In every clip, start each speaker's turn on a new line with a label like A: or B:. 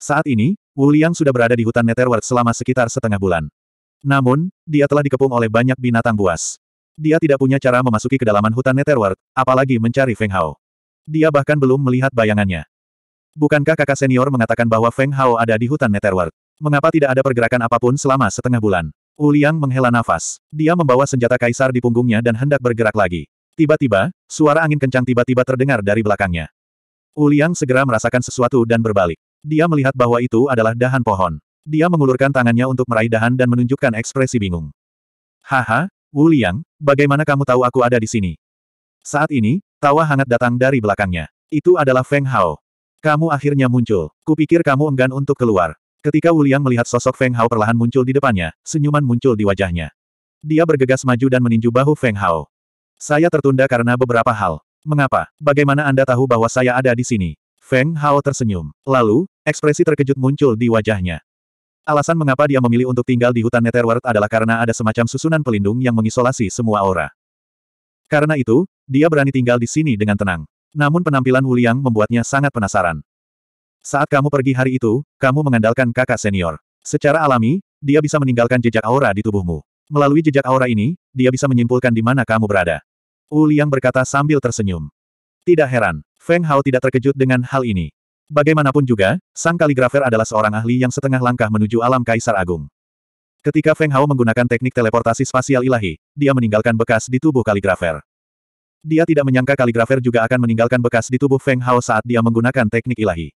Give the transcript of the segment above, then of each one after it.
A: Saat ini, Wu Liang sudah berada di hutan Netherworld selama sekitar setengah bulan. Namun, dia telah dikepung oleh banyak binatang buas. Dia tidak punya cara memasuki kedalaman hutan Netherworld, apalagi mencari Feng Hao. Dia bahkan belum melihat bayangannya. Bukankah kakak senior mengatakan bahwa Feng Hao ada di hutan Netherworld? Mengapa tidak ada pergerakan apapun selama setengah bulan? Wu Liang menghela nafas. Dia membawa senjata kaisar di punggungnya dan hendak bergerak lagi. Tiba-tiba, suara angin kencang tiba-tiba terdengar dari belakangnya. Wu Liang segera merasakan sesuatu dan berbalik. Dia melihat bahwa itu adalah dahan pohon. Dia mengulurkan tangannya untuk meraih dahan dan menunjukkan ekspresi bingung. Haha, Wu Liang, bagaimana kamu tahu aku ada di sini? Saat ini, tawa hangat datang dari belakangnya. Itu adalah Feng Hao. Kamu akhirnya muncul. Kupikir kamu enggan untuk keluar. Ketika Wu Liang melihat sosok Feng Hao perlahan muncul di depannya, senyuman muncul di wajahnya. Dia bergegas maju dan meninju bahu Feng Hao. Saya tertunda karena beberapa hal. Mengapa? Bagaimana Anda tahu bahwa saya ada di sini? Feng Hao tersenyum. Lalu, ekspresi terkejut muncul di wajahnya. Alasan mengapa dia memilih untuk tinggal di hutan Netherworld adalah karena ada semacam susunan pelindung yang mengisolasi semua aura. Karena itu, dia berani tinggal di sini dengan tenang. Namun penampilan Wu Liang membuatnya sangat penasaran. Saat kamu pergi hari itu, kamu mengandalkan kakak senior. Secara alami, dia bisa meninggalkan jejak aura di tubuhmu. Melalui jejak aura ini, dia bisa menyimpulkan di mana kamu berada. Wu Liang berkata sambil tersenyum. Tidak heran, Feng Hao tidak terkejut dengan hal ini. Bagaimanapun juga, sang kaligrafer adalah seorang ahli yang setengah langkah menuju alam Kaisar Agung. Ketika Feng Hao menggunakan teknik teleportasi spasial ilahi, dia meninggalkan bekas di tubuh kaligrafer. Dia tidak menyangka kaligrafer juga akan meninggalkan bekas di tubuh Feng Hao saat dia menggunakan teknik ilahi.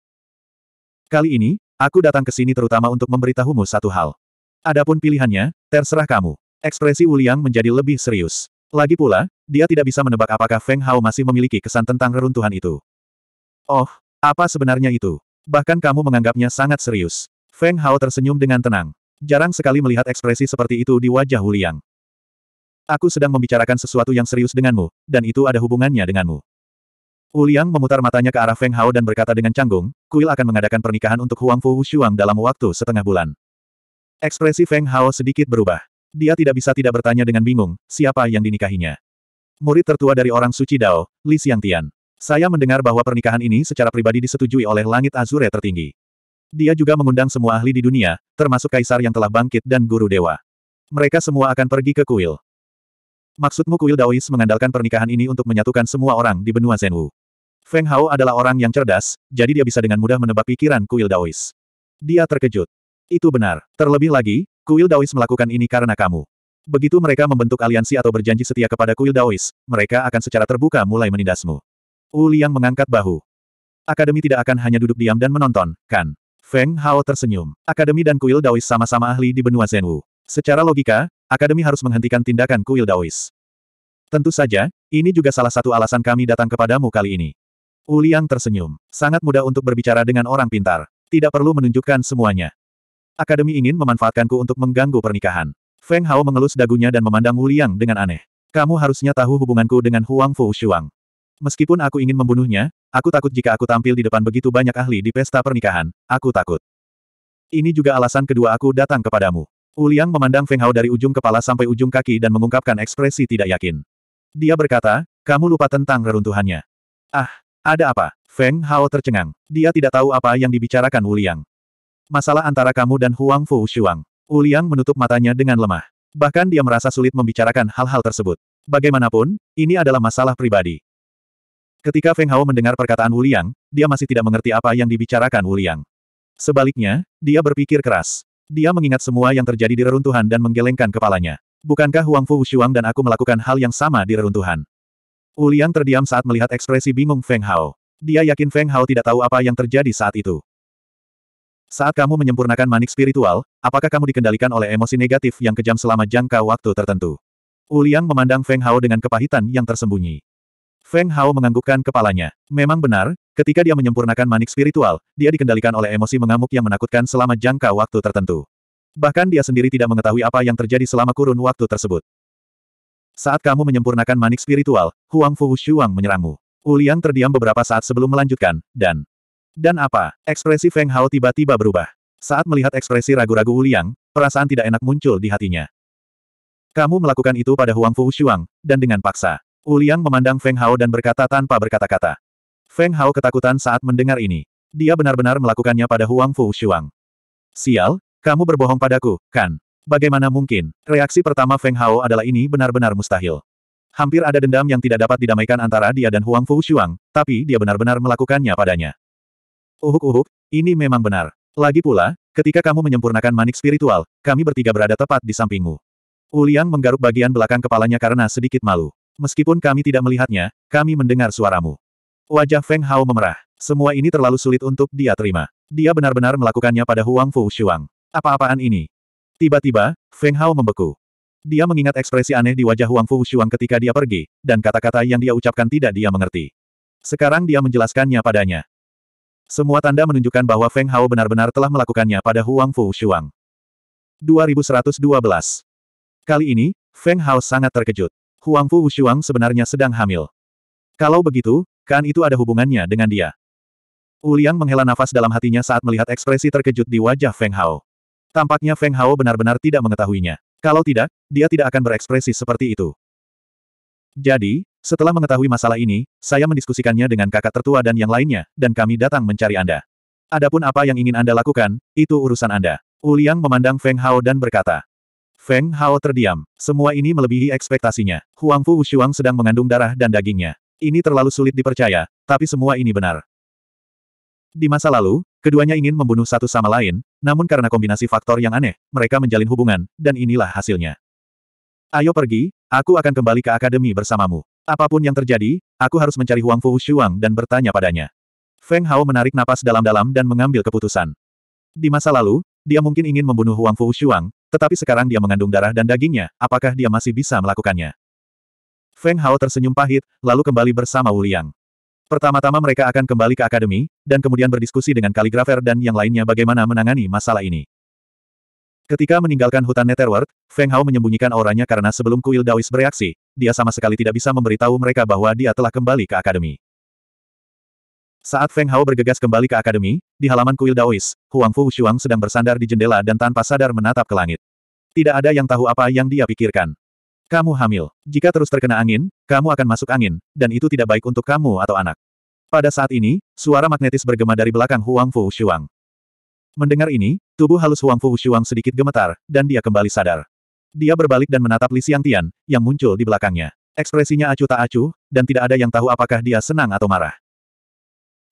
A: Kali ini, aku datang ke sini terutama untuk memberitahumu satu hal. Adapun pilihannya, terserah kamu. Ekspresi Wu Liang menjadi lebih serius. Lagi pula, dia tidak bisa menebak apakah Feng Hao masih memiliki kesan tentang reruntuhan itu. Oh, apa sebenarnya itu? Bahkan kamu menganggapnya sangat serius. Feng Hao tersenyum dengan tenang. Jarang sekali melihat ekspresi seperti itu di wajah Huliang. Aku sedang membicarakan sesuatu yang serius denganmu, dan itu ada hubungannya denganmu. Liang memutar matanya ke arah Feng Hao dan berkata dengan canggung, Kuil akan mengadakan pernikahan untuk Huang Fu Wushuang dalam waktu setengah bulan. Ekspresi Feng Hao sedikit berubah. Dia tidak bisa tidak bertanya dengan bingung, siapa yang dinikahinya. Murid tertua dari orang suci Dao, Li Xiangtian. Saya mendengar bahwa pernikahan ini secara pribadi disetujui oleh langit azure tertinggi. Dia juga mengundang semua ahli di dunia, termasuk kaisar yang telah bangkit dan guru dewa. Mereka semua akan pergi ke kuil. Maksudmu kuil Daois mengandalkan pernikahan ini untuk menyatukan semua orang di benua Zenwu. Feng Hao adalah orang yang cerdas, jadi dia bisa dengan mudah menebak pikiran kuil Daois. Dia terkejut. Itu benar. Terlebih lagi, kuil Daois melakukan ini karena kamu. Begitu mereka membentuk aliansi atau berjanji setia kepada kuil Daois, mereka akan secara terbuka mulai menindasmu. Wu Liang mengangkat bahu. Akademi tidak akan hanya duduk diam dan menonton, kan? Feng Hao tersenyum. Akademi dan kuil Daois sama-sama ahli di benua Zhenwu. Secara logika, Akademi harus menghentikan tindakan kuil Daois. Tentu saja, ini juga salah satu alasan kami datang kepadamu kali ini. Wu Liang tersenyum. Sangat mudah untuk berbicara dengan orang pintar. Tidak perlu menunjukkan semuanya. Akademi ingin memanfaatkanku untuk mengganggu pernikahan. Feng Hao mengelus dagunya dan memandang Wu Liang dengan aneh. Kamu harusnya tahu hubunganku dengan Huang Fu Shuang. Meskipun aku ingin membunuhnya, aku takut jika aku tampil di depan begitu banyak ahli di pesta pernikahan, aku takut. Ini juga alasan kedua aku datang kepadamu. Wu Liang memandang Feng Hao dari ujung kepala sampai ujung kaki dan mengungkapkan ekspresi tidak yakin. Dia berkata, kamu lupa tentang reruntuhannya. Ah, ada apa? Feng Hao tercengang. Dia tidak tahu apa yang dibicarakan Wu Liang. Masalah antara kamu dan Huang Fu Shuang. Uliang menutup matanya dengan lemah. Bahkan dia merasa sulit membicarakan hal-hal tersebut. Bagaimanapun, ini adalah masalah pribadi. Ketika Feng Hao mendengar perkataan Wuliang, dia masih tidak mengerti apa yang dibicarakan Wuliang. Sebaliknya, dia berpikir keras. Dia mengingat semua yang terjadi di reruntuhan dan menggelengkan kepalanya. Bukankah Huang Fu Wushuang dan aku melakukan hal yang sama di reruntuhan? Wuliang terdiam saat melihat ekspresi bingung Feng Hao. Dia yakin Feng Hao tidak tahu apa yang terjadi saat itu. Saat kamu menyempurnakan manik spiritual, apakah kamu dikendalikan oleh emosi negatif yang kejam selama jangka waktu tertentu? Uliang memandang Feng Hao dengan kepahitan yang tersembunyi. Feng Hao menganggukkan kepalanya. Memang benar, ketika dia menyempurnakan manik spiritual, dia dikendalikan oleh emosi mengamuk yang menakutkan selama jangka waktu tertentu. Bahkan dia sendiri tidak mengetahui apa yang terjadi selama kurun waktu tersebut. Saat kamu menyempurnakan manik spiritual, Huang Fu Shuang menyerangmu. Uliang terdiam beberapa saat sebelum melanjutkan, dan dan apa? Ekspresi Feng Hao tiba-tiba berubah. Saat melihat ekspresi ragu-ragu Uliang, perasaan tidak enak muncul di hatinya. Kamu melakukan itu pada Huang Fu Shuang, dan dengan paksa. Uliang memandang Feng Hao dan berkata tanpa berkata-kata. Feng Hao ketakutan saat mendengar ini. Dia benar-benar melakukannya pada Huang Fu Shuang. Sial, kamu berbohong padaku, kan? Bagaimana mungkin? Reaksi pertama Feng Hao adalah ini benar-benar mustahil. Hampir ada dendam yang tidak dapat didamaikan antara dia dan Huang Fu Shuang, tapi dia benar-benar melakukannya padanya. Uhuk-uhuk, oh, oh, oh, ini memang benar. Lagi pula, ketika kamu menyempurnakan manik spiritual, kami bertiga berada tepat di sampingmu. Uliang menggaruk bagian belakang kepalanya karena sedikit malu. Meskipun kami tidak melihatnya, kami mendengar suaramu. Wajah Feng Hao memerah. Semua ini terlalu sulit untuk dia terima. Dia benar-benar melakukannya pada Huang Fu Shuang. Apa-apaan ini? Tiba-tiba, Feng Hao membeku. Dia mengingat ekspresi aneh di wajah Huang Fu Shuang ketika dia pergi, dan kata-kata yang dia ucapkan tidak dia mengerti. Sekarang dia menjelaskannya padanya. Semua tanda menunjukkan bahwa Feng Hao benar-benar telah melakukannya pada Huang Fu Shuang. 2112 Kali ini, Feng Hao sangat terkejut. Huang Fu Shuang sebenarnya sedang hamil. Kalau begitu, kan itu ada hubungannya dengan dia. Uliang menghela nafas dalam hatinya saat melihat ekspresi terkejut di wajah Feng Hao. Tampaknya Feng Hao benar-benar tidak mengetahuinya. Kalau tidak, dia tidak akan berekspresi seperti itu. Jadi, setelah mengetahui masalah ini, saya mendiskusikannya dengan kakak tertua dan yang lainnya, dan kami datang mencari Anda. Adapun apa yang ingin Anda lakukan, itu urusan Anda. Uliang memandang Feng Hao dan berkata. Feng Hao terdiam. Semua ini melebihi ekspektasinya. Huang Fu Wushuang sedang mengandung darah dan dagingnya. Ini terlalu sulit dipercaya, tapi semua ini benar. Di masa lalu, keduanya ingin membunuh satu sama lain, namun karena kombinasi faktor yang aneh, mereka menjalin hubungan, dan inilah hasilnya. Ayo pergi, aku akan kembali ke akademi bersamamu. Apapun yang terjadi, aku harus mencari Huang Fu Shuang dan bertanya padanya. Feng Hao menarik napas dalam-dalam dan mengambil keputusan. Di masa lalu, dia mungkin ingin membunuh Huang Fu Shuang, tetapi sekarang dia mengandung darah dan dagingnya, apakah dia masih bisa melakukannya? Feng Hao tersenyum pahit, lalu kembali bersama Wu Liang. Pertama-tama mereka akan kembali ke akademi, dan kemudian berdiskusi dengan kaligrafer dan yang lainnya bagaimana menangani masalah ini. Ketika meninggalkan hutan Netherworld, Feng Hao menyembunyikan auranya karena sebelum kuil Daois bereaksi, dia sama sekali tidak bisa memberitahu mereka bahwa dia telah kembali ke akademi. Saat Feng Hao bergegas kembali ke akademi, di halaman kuil Daois, Huang Fu Shuang sedang bersandar di jendela dan tanpa sadar menatap ke langit. Tidak ada yang tahu apa yang dia pikirkan. Kamu hamil. Jika terus terkena angin, kamu akan masuk angin, dan itu tidak baik untuk kamu atau anak. Pada saat ini, suara magnetis bergema dari belakang Huang Fu Shuang. Mendengar ini, Tubuh halus Huang Fu Wushuang sedikit gemetar, dan dia kembali sadar. Dia berbalik dan menatap Li Tian, yang muncul di belakangnya. Ekspresinya acuh tak acuh, dan tidak ada yang tahu apakah dia senang atau marah.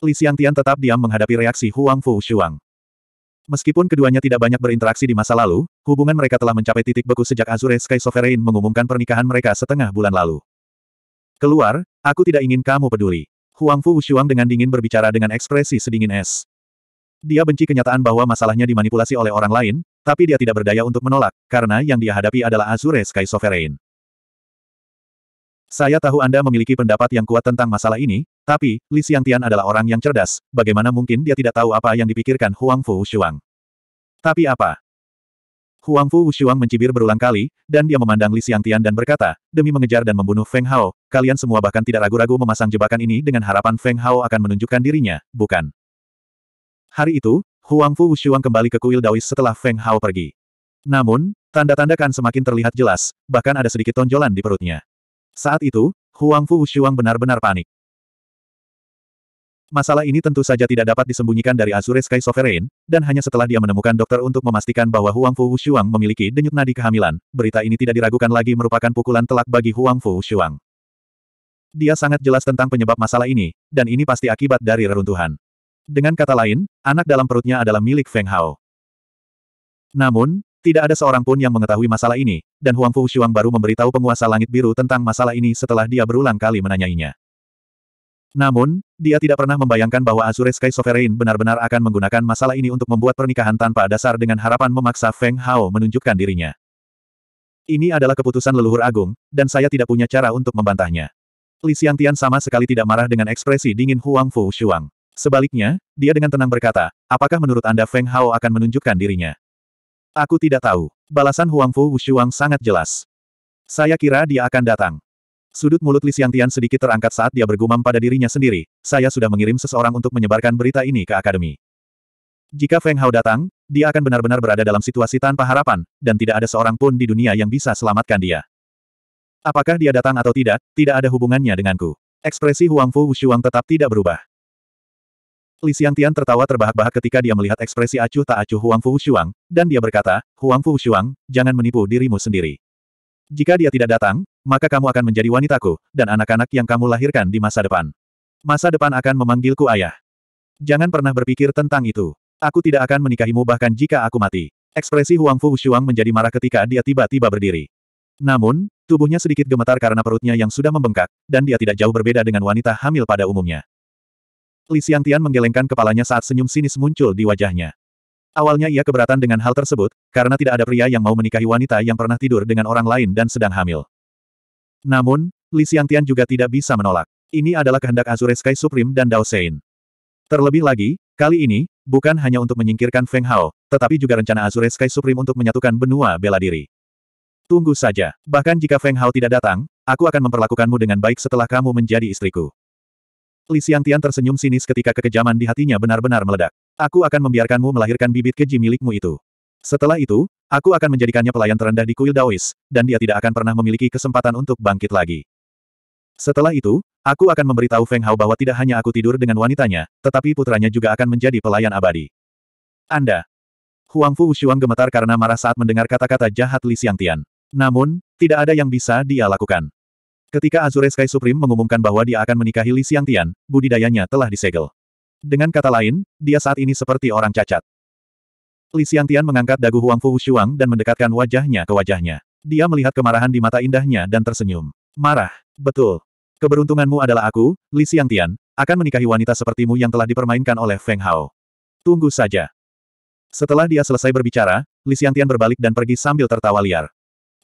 A: Li Tian tetap diam menghadapi reaksi Huang Fu Wushuang. Meskipun keduanya tidak banyak berinteraksi di masa lalu, hubungan mereka telah mencapai titik beku sejak Azure Sky Sovereign mengumumkan pernikahan mereka setengah bulan lalu. Keluar, aku tidak ingin kamu peduli. Huang Fu Wushuang dengan dingin berbicara dengan ekspresi sedingin es. Dia benci kenyataan bahwa masalahnya dimanipulasi oleh orang lain, tapi dia tidak berdaya untuk menolak, karena yang dia hadapi adalah Azure Sky Sovereign. Saya tahu Anda memiliki pendapat yang kuat tentang masalah ini, tapi, Li Xiangtian adalah orang yang cerdas, bagaimana mungkin dia tidak tahu apa yang dipikirkan Huang Fu Shuang. Tapi apa? Huang Fu Shuang mencibir berulang kali, dan dia memandang Li Xiangtian dan berkata, demi mengejar dan membunuh Feng Hao, kalian semua bahkan tidak ragu-ragu memasang jebakan ini dengan harapan Feng Hao akan menunjukkan dirinya, bukan? Hari itu, Huang Fu Wushuang kembali ke kuil Daois setelah Feng Hao pergi. Namun, tanda-tanda kan semakin terlihat jelas, bahkan ada sedikit tonjolan di perutnya. Saat itu, Huang Fu Wushuang benar-benar panik. Masalah ini tentu saja tidak dapat disembunyikan dari Azure Sky Sovereign, dan hanya setelah dia menemukan dokter untuk memastikan bahwa Huang Fu Wushuang memiliki denyut nadi kehamilan, berita ini tidak diragukan lagi merupakan pukulan telak bagi Huang Fu Wushuang. Dia sangat jelas tentang penyebab masalah ini, dan ini pasti akibat dari reruntuhan. Dengan kata lain, anak dalam perutnya adalah milik Feng Hao. Namun, tidak ada seorang pun yang mengetahui masalah ini, dan Huang Fu Shuang baru memberitahu penguasa langit biru tentang masalah ini setelah dia berulang kali menanyainya. Namun, dia tidak pernah membayangkan bahwa Azure Sky Sovereign benar-benar akan menggunakan masalah ini untuk membuat pernikahan tanpa dasar dengan harapan memaksa Feng Hao menunjukkan dirinya. Ini adalah keputusan leluhur agung, dan saya tidak punya cara untuk membantahnya. Li Xiangtian sama sekali tidak marah dengan ekspresi dingin Huang Fu Shuang. Sebaliknya, dia dengan tenang berkata, apakah menurut Anda Feng Hao akan menunjukkan dirinya? Aku tidak tahu. Balasan Huang Fu Wushuang sangat jelas. Saya kira dia akan datang. Sudut mulut Li Xiangtian sedikit terangkat saat dia bergumam pada dirinya sendiri, saya sudah mengirim seseorang untuk menyebarkan berita ini ke akademi. Jika Feng Hao datang, dia akan benar-benar berada dalam situasi tanpa harapan, dan tidak ada seorang pun di dunia yang bisa selamatkan dia. Apakah dia datang atau tidak, tidak ada hubungannya denganku. Ekspresi Huang Fu Wushuang tetap tidak berubah. Li Xiantian tertawa terbahak-bahak ketika dia melihat ekspresi acuh tak acuh Huang Fu Shuang, dan dia berkata, Huang Fu Shuang, jangan menipu dirimu sendiri. Jika dia tidak datang, maka kamu akan menjadi wanitaku, dan anak-anak yang kamu lahirkan di masa depan. Masa depan akan memanggilku ayah. Jangan pernah berpikir tentang itu. Aku tidak akan menikahimu bahkan jika aku mati. Ekspresi Huang Fu Shuang menjadi marah ketika dia tiba-tiba berdiri. Namun, tubuhnya sedikit gemetar karena perutnya yang sudah membengkak, dan dia tidak jauh berbeda dengan wanita hamil pada umumnya. Li Xiantian menggelengkan kepalanya saat senyum sinis muncul di wajahnya. Awalnya ia keberatan dengan hal tersebut, karena tidak ada pria yang mau menikahi wanita yang pernah tidur dengan orang lain dan sedang hamil. Namun, Li Xiantian juga tidak bisa menolak. Ini adalah kehendak Azure Sky Supreme dan Dao Sein. Terlebih lagi, kali ini, bukan hanya untuk menyingkirkan Feng Hao, tetapi juga rencana Azure Sky Supreme untuk menyatukan benua bela diri. Tunggu saja, bahkan jika Feng Hao tidak datang, aku akan memperlakukanmu dengan baik setelah kamu menjadi istriku. Li Xiantian tersenyum sinis ketika kekejaman di hatinya benar-benar meledak. Aku akan membiarkanmu melahirkan bibit keji milikmu itu. Setelah itu, aku akan menjadikannya pelayan terendah di kuil Daois, dan dia tidak akan pernah memiliki kesempatan untuk bangkit lagi. Setelah itu, aku akan memberitahu Feng Hao bahwa tidak hanya aku tidur dengan wanitanya, tetapi putranya juga akan menjadi pelayan abadi. Anda. Huang Fu Wushuang gemetar karena marah saat mendengar kata-kata jahat Li Xiangtian. Namun, tidak ada yang bisa dia lakukan. Ketika Azure Sky Supreme mengumumkan bahwa dia akan menikahi Li Xiang Tian, budidayanya telah disegel. Dengan kata lain, dia saat ini seperti orang cacat. Li Xiang Tian mengangkat dagu Huang Fu Shuang dan mendekatkan wajahnya ke wajahnya. Dia melihat kemarahan di mata indahnya dan tersenyum. Marah. Betul. Keberuntunganmu adalah aku, Li Xiang Tian, akan menikahi wanita sepertimu yang telah dipermainkan oleh Feng Hao. Tunggu saja. Setelah dia selesai berbicara, Li Xiang Tian berbalik dan pergi sambil tertawa liar.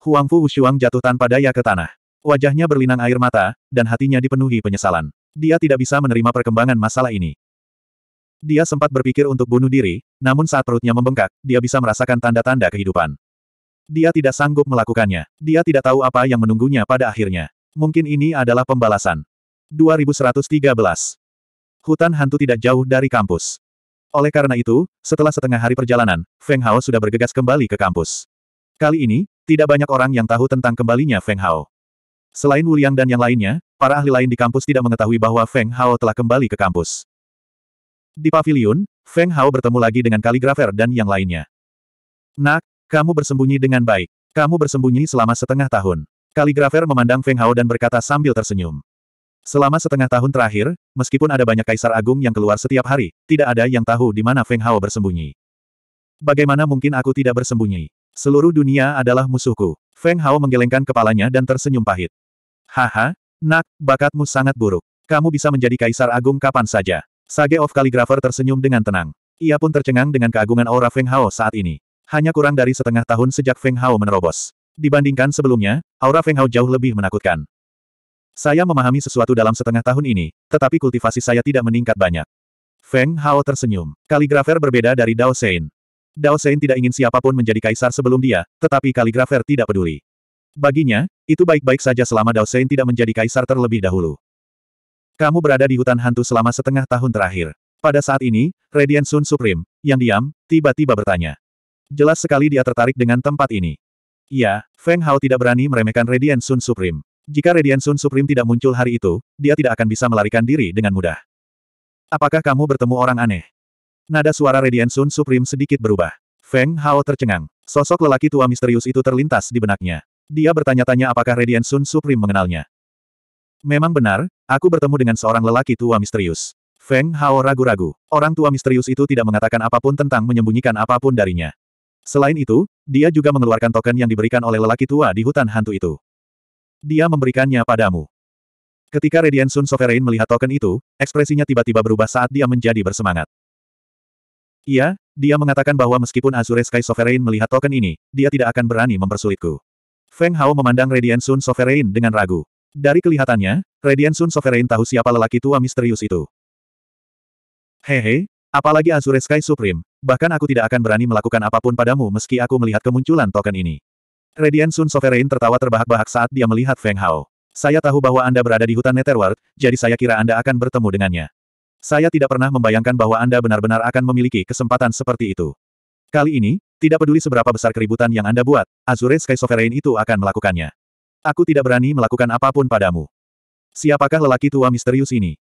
A: Huang Fu Shuang jatuh tanpa daya ke tanah. Wajahnya berlinang air mata, dan hatinya dipenuhi penyesalan. Dia tidak bisa menerima perkembangan masalah ini. Dia sempat berpikir untuk bunuh diri, namun saat perutnya membengkak, dia bisa merasakan tanda-tanda kehidupan. Dia tidak sanggup melakukannya. Dia tidak tahu apa yang menunggunya pada akhirnya. Mungkin ini adalah pembalasan. 2113. Hutan hantu tidak jauh dari kampus. Oleh karena itu, setelah setengah hari perjalanan, Feng Hao sudah bergegas kembali ke kampus. Kali ini, tidak banyak orang yang tahu tentang kembalinya Feng Hao. Selain Wuliang dan yang lainnya, para ahli lain di kampus tidak mengetahui bahwa Feng Hao telah kembali ke kampus. Di pavilion, Feng Hao bertemu lagi dengan kaligrafer dan yang lainnya. Nak, kamu bersembunyi dengan baik. Kamu bersembunyi selama setengah tahun. Kaligrafer memandang Feng Hao dan berkata sambil tersenyum. Selama setengah tahun terakhir, meskipun ada banyak kaisar agung yang keluar setiap hari, tidak ada yang tahu di mana Feng Hao bersembunyi. Bagaimana mungkin aku tidak bersembunyi? Seluruh dunia adalah musuhku. Feng Hao menggelengkan kepalanya dan tersenyum pahit. Haha, nak, bakatmu sangat buruk. Kamu bisa menjadi kaisar agung kapan saja. Sage of Calligrapher tersenyum dengan tenang. Ia pun tercengang dengan keagungan aura Feng Hao saat ini. Hanya kurang dari setengah tahun sejak Feng Hao menerobos. Dibandingkan sebelumnya, aura Feng Hao jauh lebih menakutkan. Saya memahami sesuatu dalam setengah tahun ini, tetapi kultivasi saya tidak meningkat banyak. Feng Hao tersenyum. Kaligrafer berbeda dari Dao Sein. Dao Sein tidak ingin siapapun menjadi kaisar sebelum dia, tetapi kaligrafer tidak peduli. Baginya, itu baik-baik saja selama Dao Sein tidak menjadi kaisar terlebih dahulu. Kamu berada di hutan hantu selama setengah tahun terakhir. Pada saat ini, Radiant Sun Supreme, yang diam, tiba-tiba bertanya. Jelas sekali dia tertarik dengan tempat ini. Ya, Feng Hao tidak berani meremehkan Radiant Sun Supreme. Jika Radiant Sun Supreme tidak muncul hari itu, dia tidak akan bisa melarikan diri dengan mudah. Apakah kamu bertemu orang aneh? Nada suara Radiant Sun Supreme sedikit berubah. Feng Hao tercengang. Sosok lelaki tua misterius itu terlintas di benaknya. Dia bertanya-tanya apakah Radiant Sun Supreme mengenalnya. Memang benar, aku bertemu dengan seorang lelaki tua misterius. Feng Hao ragu-ragu. Orang tua misterius itu tidak mengatakan apapun tentang menyembunyikan apapun darinya. Selain itu, dia juga mengeluarkan token yang diberikan oleh lelaki tua di hutan hantu itu. Dia memberikannya padamu. Ketika Radiant Sun Sovereign melihat token itu, ekspresinya tiba-tiba berubah saat dia menjadi bersemangat. Iya, dia mengatakan bahwa meskipun Azure Sky Sovereign melihat token ini, dia tidak akan berani mempersulitku. Feng Hao memandang Radiant Sun Sovereign dengan ragu. Dari kelihatannya, Radiant Sun Sovereign tahu siapa lelaki tua misterius itu. Hehe, apalagi Azure Sky Supreme, bahkan aku tidak akan berani melakukan apapun padamu meski aku melihat kemunculan token ini. Radiant Sun Sovereign tertawa terbahak-bahak saat dia melihat Feng Hao. Saya tahu bahwa Anda berada di hutan Netherworld, jadi saya kira Anda akan bertemu dengannya. Saya tidak pernah membayangkan bahwa Anda benar-benar akan memiliki kesempatan seperti itu. Kali ini, tidak peduli seberapa besar keributan yang Anda buat, Azure Sky Sovereign itu akan melakukannya. Aku tidak berani melakukan apapun padamu. Siapakah lelaki tua misterius ini?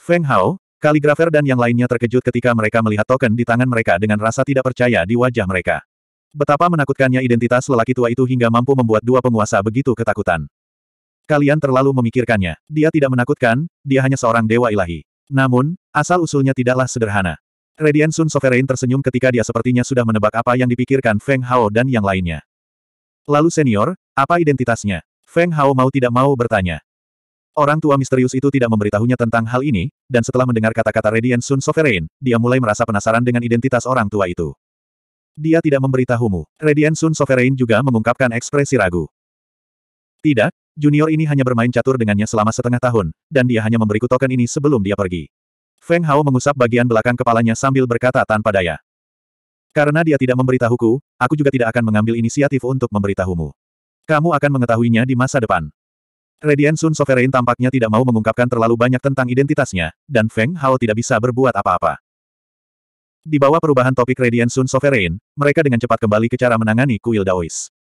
A: Feng Hao, kaligrafer dan yang lainnya terkejut ketika mereka melihat token di tangan mereka dengan rasa tidak percaya di wajah mereka. Betapa menakutkannya identitas lelaki tua itu hingga mampu membuat dua penguasa begitu ketakutan. Kalian terlalu memikirkannya. Dia tidak menakutkan, dia hanya seorang dewa ilahi. Namun, asal-usulnya tidaklah sederhana. Redian Sun Sovereign tersenyum ketika dia sepertinya sudah menebak apa yang dipikirkan Feng Hao dan yang lainnya. Lalu senior, apa identitasnya? Feng Hao mau tidak mau bertanya. Orang tua misterius itu tidak memberitahunya tentang hal ini, dan setelah mendengar kata-kata Redian Sun Sovereign, dia mulai merasa penasaran dengan identitas orang tua itu. Dia tidak memberitahumu. Redian Sun Sovereign juga mengungkapkan ekspresi ragu. Tidak, junior ini hanya bermain catur dengannya selama setengah tahun, dan dia hanya memberiku token ini sebelum dia pergi. Feng Hao mengusap bagian belakang kepalanya sambil berkata tanpa daya. Karena dia tidak memberitahuku, aku juga tidak akan mengambil inisiatif untuk memberitahumu. Kamu akan mengetahuinya di masa depan. Radiant Sun Sovereign tampaknya tidak mau mengungkapkan terlalu banyak tentang identitasnya, dan Feng Hao tidak bisa berbuat apa-apa. Di bawah perubahan topik Radiant Sun Sovereign, mereka dengan cepat kembali ke cara menangani kuil Daois.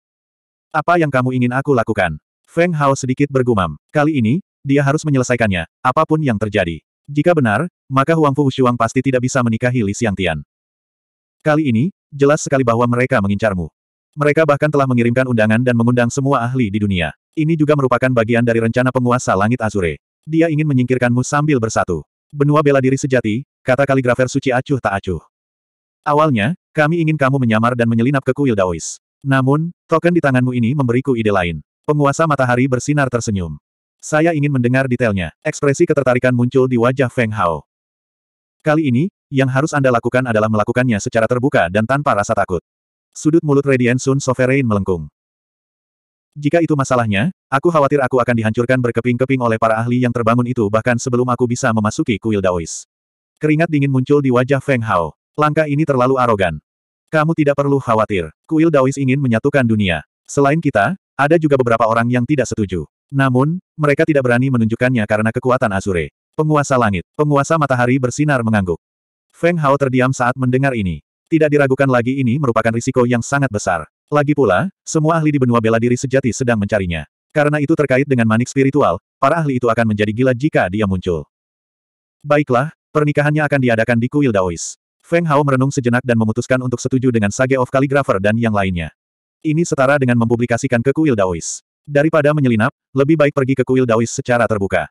A: Apa yang kamu ingin aku lakukan? Feng Hao sedikit bergumam. Kali ini, dia harus menyelesaikannya, apapun yang terjadi. Jika benar, maka Huang Fu Shuang pasti tidak bisa menikahi Li Xiangtian. Kali ini, jelas sekali bahwa mereka mengincarmu. Mereka bahkan telah mengirimkan undangan dan mengundang semua ahli di dunia. Ini juga merupakan bagian dari rencana penguasa langit Azure. Dia ingin menyingkirkanmu sambil bersatu. Benua bela diri sejati, kata kaligrafer suci acuh tak acuh. Awalnya, kami ingin kamu menyamar dan menyelinap ke kuil Daois. Namun, token di tanganmu ini memberiku ide lain. Penguasa matahari bersinar tersenyum. Saya ingin mendengar detailnya. Ekspresi ketertarikan muncul di wajah Feng Hao. Kali ini, yang harus Anda lakukan adalah melakukannya secara terbuka dan tanpa rasa takut. Sudut mulut Radiant Sun Sovereign melengkung. Jika itu masalahnya, aku khawatir aku akan dihancurkan berkeping-keping oleh para ahli yang terbangun itu bahkan sebelum aku bisa memasuki kuil Daois. Keringat dingin muncul di wajah Feng Hao. Langkah ini terlalu arogan. Kamu tidak perlu khawatir. Kuil Daois ingin menyatukan dunia. Selain kita, ada juga beberapa orang yang tidak setuju. Namun, mereka tidak berani menunjukkannya karena kekuatan Azure. Penguasa langit, penguasa matahari bersinar mengangguk. Feng Hao terdiam saat mendengar ini. Tidak diragukan lagi ini merupakan risiko yang sangat besar. Lagi pula, semua ahli di benua bela diri sejati sedang mencarinya. Karena itu terkait dengan manik spiritual, para ahli itu akan menjadi gila jika dia muncul. Baiklah, pernikahannya akan diadakan di kuil Daois. Feng Hao merenung sejenak dan memutuskan untuk setuju dengan Sage of Calligrapher dan yang lainnya. Ini setara dengan mempublikasikan ke kuil Daois. Daripada menyelinap, lebih baik pergi ke kuil Daois secara terbuka.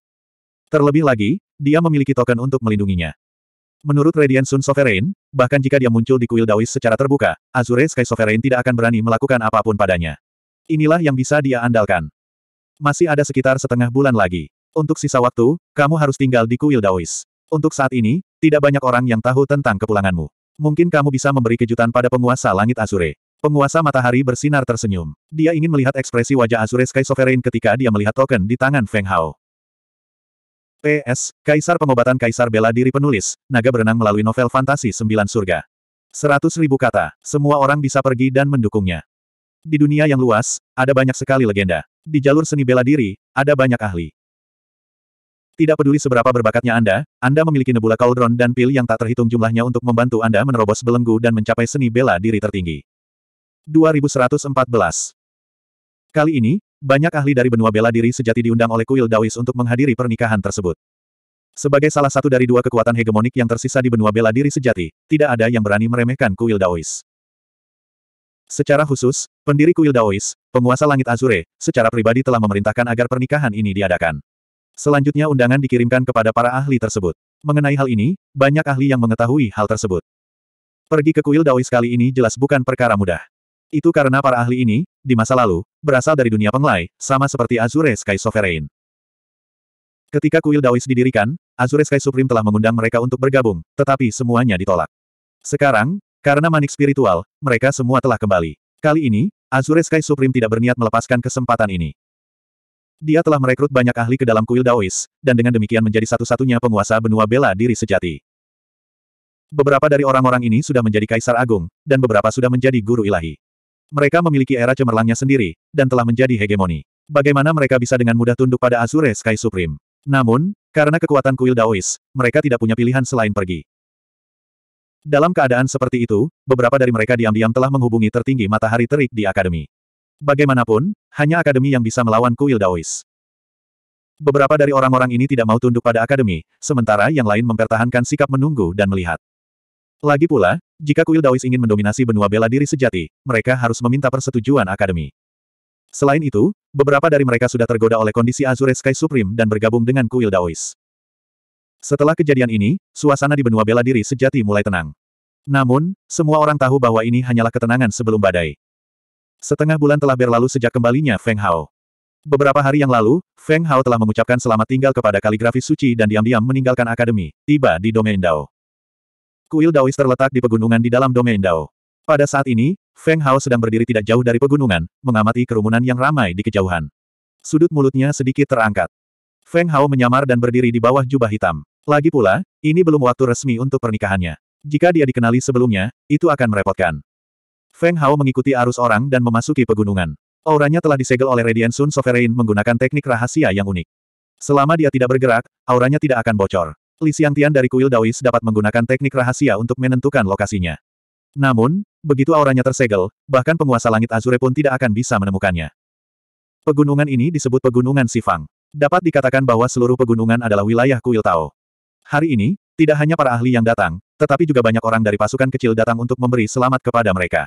A: Terlebih lagi, dia memiliki token untuk melindunginya. Menurut Radiant Sun Sovereign, bahkan jika dia muncul di kuil Dawis secara terbuka, Azure Sky Sovereign tidak akan berani melakukan apapun padanya. Inilah yang bisa dia andalkan. Masih ada sekitar setengah bulan lagi. Untuk sisa waktu, kamu harus tinggal di kuil Dawis. Untuk saat ini, tidak banyak orang yang tahu tentang kepulanganmu. Mungkin kamu bisa memberi kejutan pada penguasa langit Azure. Penguasa matahari bersinar tersenyum. Dia ingin melihat ekspresi wajah Azure Sky Sovereign ketika dia melihat token di tangan Feng Hao. PS, Kaisar Pengobatan Kaisar Bela Diri Penulis, Naga Berenang melalui novel fantasi Sembilan Surga. Seratus ribu kata, semua orang bisa pergi dan mendukungnya. Di dunia yang luas, ada banyak sekali legenda. Di jalur seni bela diri, ada banyak ahli. Tidak peduli seberapa berbakatnya Anda, Anda memiliki nebula cauldron dan pil yang tak terhitung jumlahnya untuk membantu Anda menerobos belenggu dan mencapai seni bela diri tertinggi. 2114 Kali ini, banyak ahli dari benua bela diri sejati diundang oleh kuil Dawis untuk menghadiri pernikahan tersebut. Sebagai salah satu dari dua kekuatan hegemonik yang tersisa di benua bela diri sejati, tidak ada yang berani meremehkan kuil Dawis. Secara khusus, pendiri kuil Daois, penguasa langit Azure, secara pribadi telah memerintahkan agar pernikahan ini diadakan. Selanjutnya undangan dikirimkan kepada para ahli tersebut. Mengenai hal ini, banyak ahli yang mengetahui hal tersebut. Pergi ke kuil Daois kali ini jelas bukan perkara mudah. Itu karena para ahli ini, di masa lalu, berasal dari dunia penglai, sama seperti Azure Sky Sovereign. Ketika kuil Daois didirikan, Azure Sky Supreme telah mengundang mereka untuk bergabung, tetapi semuanya ditolak. Sekarang, karena manik spiritual, mereka semua telah kembali. Kali ini, Azure Sky Supreme tidak berniat melepaskan kesempatan ini. Dia telah merekrut banyak ahli ke dalam kuil Daois, dan dengan demikian menjadi satu-satunya penguasa benua bela diri sejati. Beberapa dari orang-orang ini sudah menjadi kaisar agung, dan beberapa sudah menjadi guru ilahi. Mereka memiliki era cemerlangnya sendiri, dan telah menjadi hegemoni. Bagaimana mereka bisa dengan mudah tunduk pada Azure Sky Supreme? Namun, karena kekuatan kuil Daois, mereka tidak punya pilihan selain pergi. Dalam keadaan seperti itu, beberapa dari mereka diam-diam telah menghubungi tertinggi matahari terik di Akademi. Bagaimanapun, hanya Akademi yang bisa melawan kuil Daois. Beberapa dari orang-orang ini tidak mau tunduk pada Akademi, sementara yang lain mempertahankan sikap menunggu dan melihat. Lagi pula, jika kuil Daois ingin mendominasi benua bela diri sejati, mereka harus meminta persetujuan akademi. Selain itu, beberapa dari mereka sudah tergoda oleh kondisi Azure Sky Supreme dan bergabung dengan kuil Daois. Setelah kejadian ini, suasana di benua bela diri sejati mulai tenang. Namun, semua orang tahu bahwa ini hanyalah ketenangan sebelum badai. Setengah bulan telah berlalu sejak kembalinya Feng Hao. Beberapa hari yang lalu, Feng Hao telah mengucapkan selamat tinggal kepada kaligrafi suci dan diam-diam meninggalkan akademi, tiba di domain Dao. Kuil Daois terletak di pegunungan di dalam domain Dao. Pada saat ini, Feng Hao sedang berdiri tidak jauh dari pegunungan, mengamati kerumunan yang ramai di kejauhan. Sudut mulutnya sedikit terangkat. Feng Hao menyamar dan berdiri di bawah jubah hitam. Lagi pula, ini belum waktu resmi untuk pernikahannya. Jika dia dikenali sebelumnya, itu akan merepotkan. Feng Hao mengikuti arus orang dan memasuki pegunungan. Auranya telah disegel oleh Radiant Sun Sovereign menggunakan teknik rahasia yang unik. Selama dia tidak bergerak, auranya tidak akan bocor. Li Xiangtian dari kuil Daois dapat menggunakan teknik rahasia untuk menentukan lokasinya. Namun, begitu auranya tersegel, bahkan penguasa langit Azure pun tidak akan bisa menemukannya. Pegunungan ini disebut Pegunungan Sifang. Dapat dikatakan bahwa seluruh pegunungan adalah wilayah kuil Tao. Hari ini, tidak hanya para ahli yang datang, tetapi juga banyak orang dari pasukan kecil datang untuk memberi selamat kepada mereka.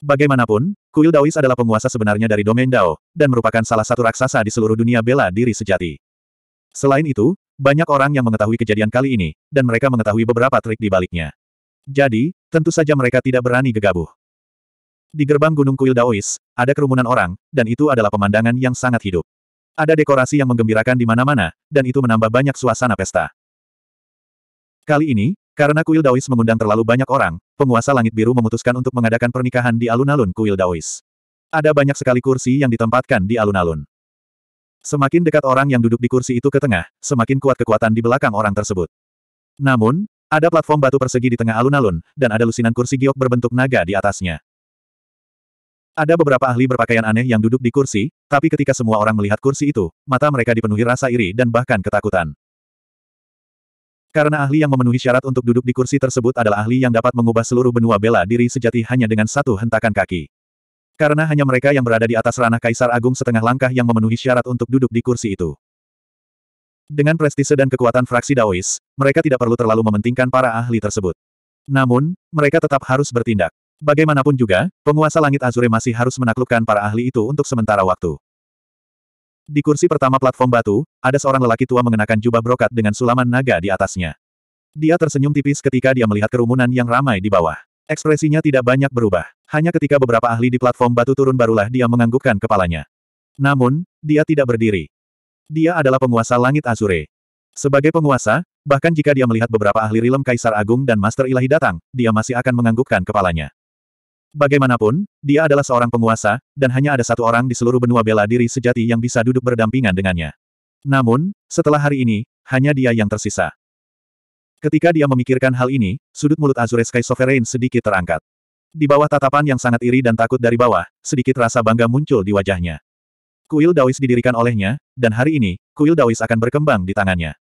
A: Bagaimanapun, kuil Daois adalah penguasa sebenarnya dari domain Dao, dan merupakan salah satu raksasa di seluruh dunia bela diri sejati. Selain itu, banyak orang yang mengetahui kejadian kali ini, dan mereka mengetahui beberapa trik di baliknya. Jadi, tentu saja mereka tidak berani gegabah. Di gerbang Gunung Kuil Daois, ada kerumunan orang, dan itu adalah pemandangan yang sangat hidup. Ada dekorasi yang menggembirakan di mana-mana, dan itu menambah banyak suasana pesta. Kali ini, karena kuil Daois mengundang terlalu banyak orang, penguasa langit biru memutuskan untuk mengadakan pernikahan di alun-alun kuil Daois. Ada banyak sekali kursi yang ditempatkan di alun-alun. Semakin dekat orang yang duduk di kursi itu ke tengah, semakin kuat kekuatan di belakang orang tersebut. Namun, ada platform batu persegi di tengah alun-alun, dan ada lusinan kursi giok berbentuk naga di atasnya. Ada beberapa ahli berpakaian aneh yang duduk di kursi, tapi ketika semua orang melihat kursi itu, mata mereka dipenuhi rasa iri dan bahkan ketakutan. Karena ahli yang memenuhi syarat untuk duduk di kursi tersebut adalah ahli yang dapat mengubah seluruh benua bela diri sejati hanya dengan satu hentakan kaki. Karena hanya mereka yang berada di atas ranah Kaisar Agung setengah langkah yang memenuhi syarat untuk duduk di kursi itu. Dengan prestise dan kekuatan fraksi Daois, mereka tidak perlu terlalu mementingkan para ahli tersebut. Namun, mereka tetap harus bertindak. Bagaimanapun juga, penguasa langit Azure masih harus menaklukkan para ahli itu untuk sementara waktu. Di kursi pertama platform batu, ada seorang lelaki tua mengenakan jubah brokat dengan sulaman naga di atasnya. Dia tersenyum tipis ketika dia melihat kerumunan yang ramai di bawah. Ekspresinya tidak banyak berubah. Hanya ketika beberapa ahli di platform batu turun barulah dia menganggukkan kepalanya. Namun, dia tidak berdiri. Dia adalah penguasa langit Azure. Sebagai penguasa, bahkan jika dia melihat beberapa ahli rilem Kaisar Agung dan Master Ilahi datang, dia masih akan menganggukkan kepalanya. Bagaimanapun, dia adalah seorang penguasa, dan hanya ada satu orang di seluruh benua bela diri sejati yang bisa duduk berdampingan dengannya. Namun, setelah hari ini, hanya dia yang tersisa. Ketika dia memikirkan hal ini, sudut mulut Azure Sky Sovereign sedikit terangkat. Di bawah tatapan yang sangat iri dan takut dari bawah, sedikit rasa bangga muncul di wajahnya. Kuil Dawis didirikan olehnya, dan hari ini, kuil Dawis akan berkembang di tangannya.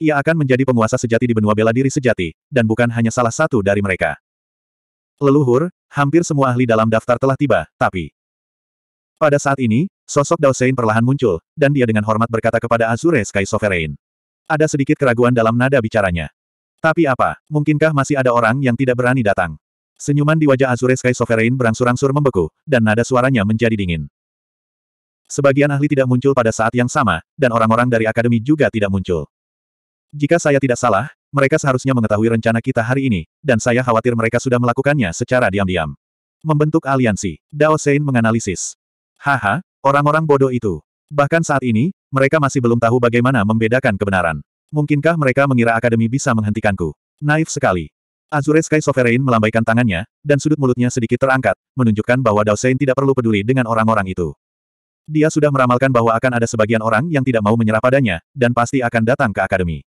A: Ia akan menjadi penguasa sejati di benua bela diri sejati, dan bukan hanya salah satu dari mereka. Leluhur, hampir semua ahli dalam daftar telah tiba, tapi... Pada saat ini, sosok Daosein perlahan muncul, dan dia dengan hormat berkata kepada Azure Sky Sovereign. Ada sedikit keraguan dalam nada bicaranya. Tapi apa, mungkinkah masih ada orang yang tidak berani datang? Senyuman di wajah Azure Sky Sovereign berangsur-angsur membeku, dan nada suaranya menjadi dingin. Sebagian ahli tidak muncul pada saat yang sama, dan orang-orang dari akademi juga tidak muncul. Jika saya tidak salah, mereka seharusnya mengetahui rencana kita hari ini, dan saya khawatir mereka sudah melakukannya secara diam-diam. Membentuk aliansi, Dao Sein menganalisis. Haha, orang-orang bodoh itu. Bahkan saat ini, mereka masih belum tahu bagaimana membedakan kebenaran. Mungkinkah mereka mengira akademi bisa menghentikanku? Naif sekali. Azure Sky Sovereign melambaikan tangannya, dan sudut mulutnya sedikit terangkat, menunjukkan bahwa Dao Sein tidak perlu peduli dengan orang-orang itu. Dia sudah meramalkan bahwa akan ada sebagian orang yang tidak mau menyerah padanya, dan pasti akan datang ke akademi.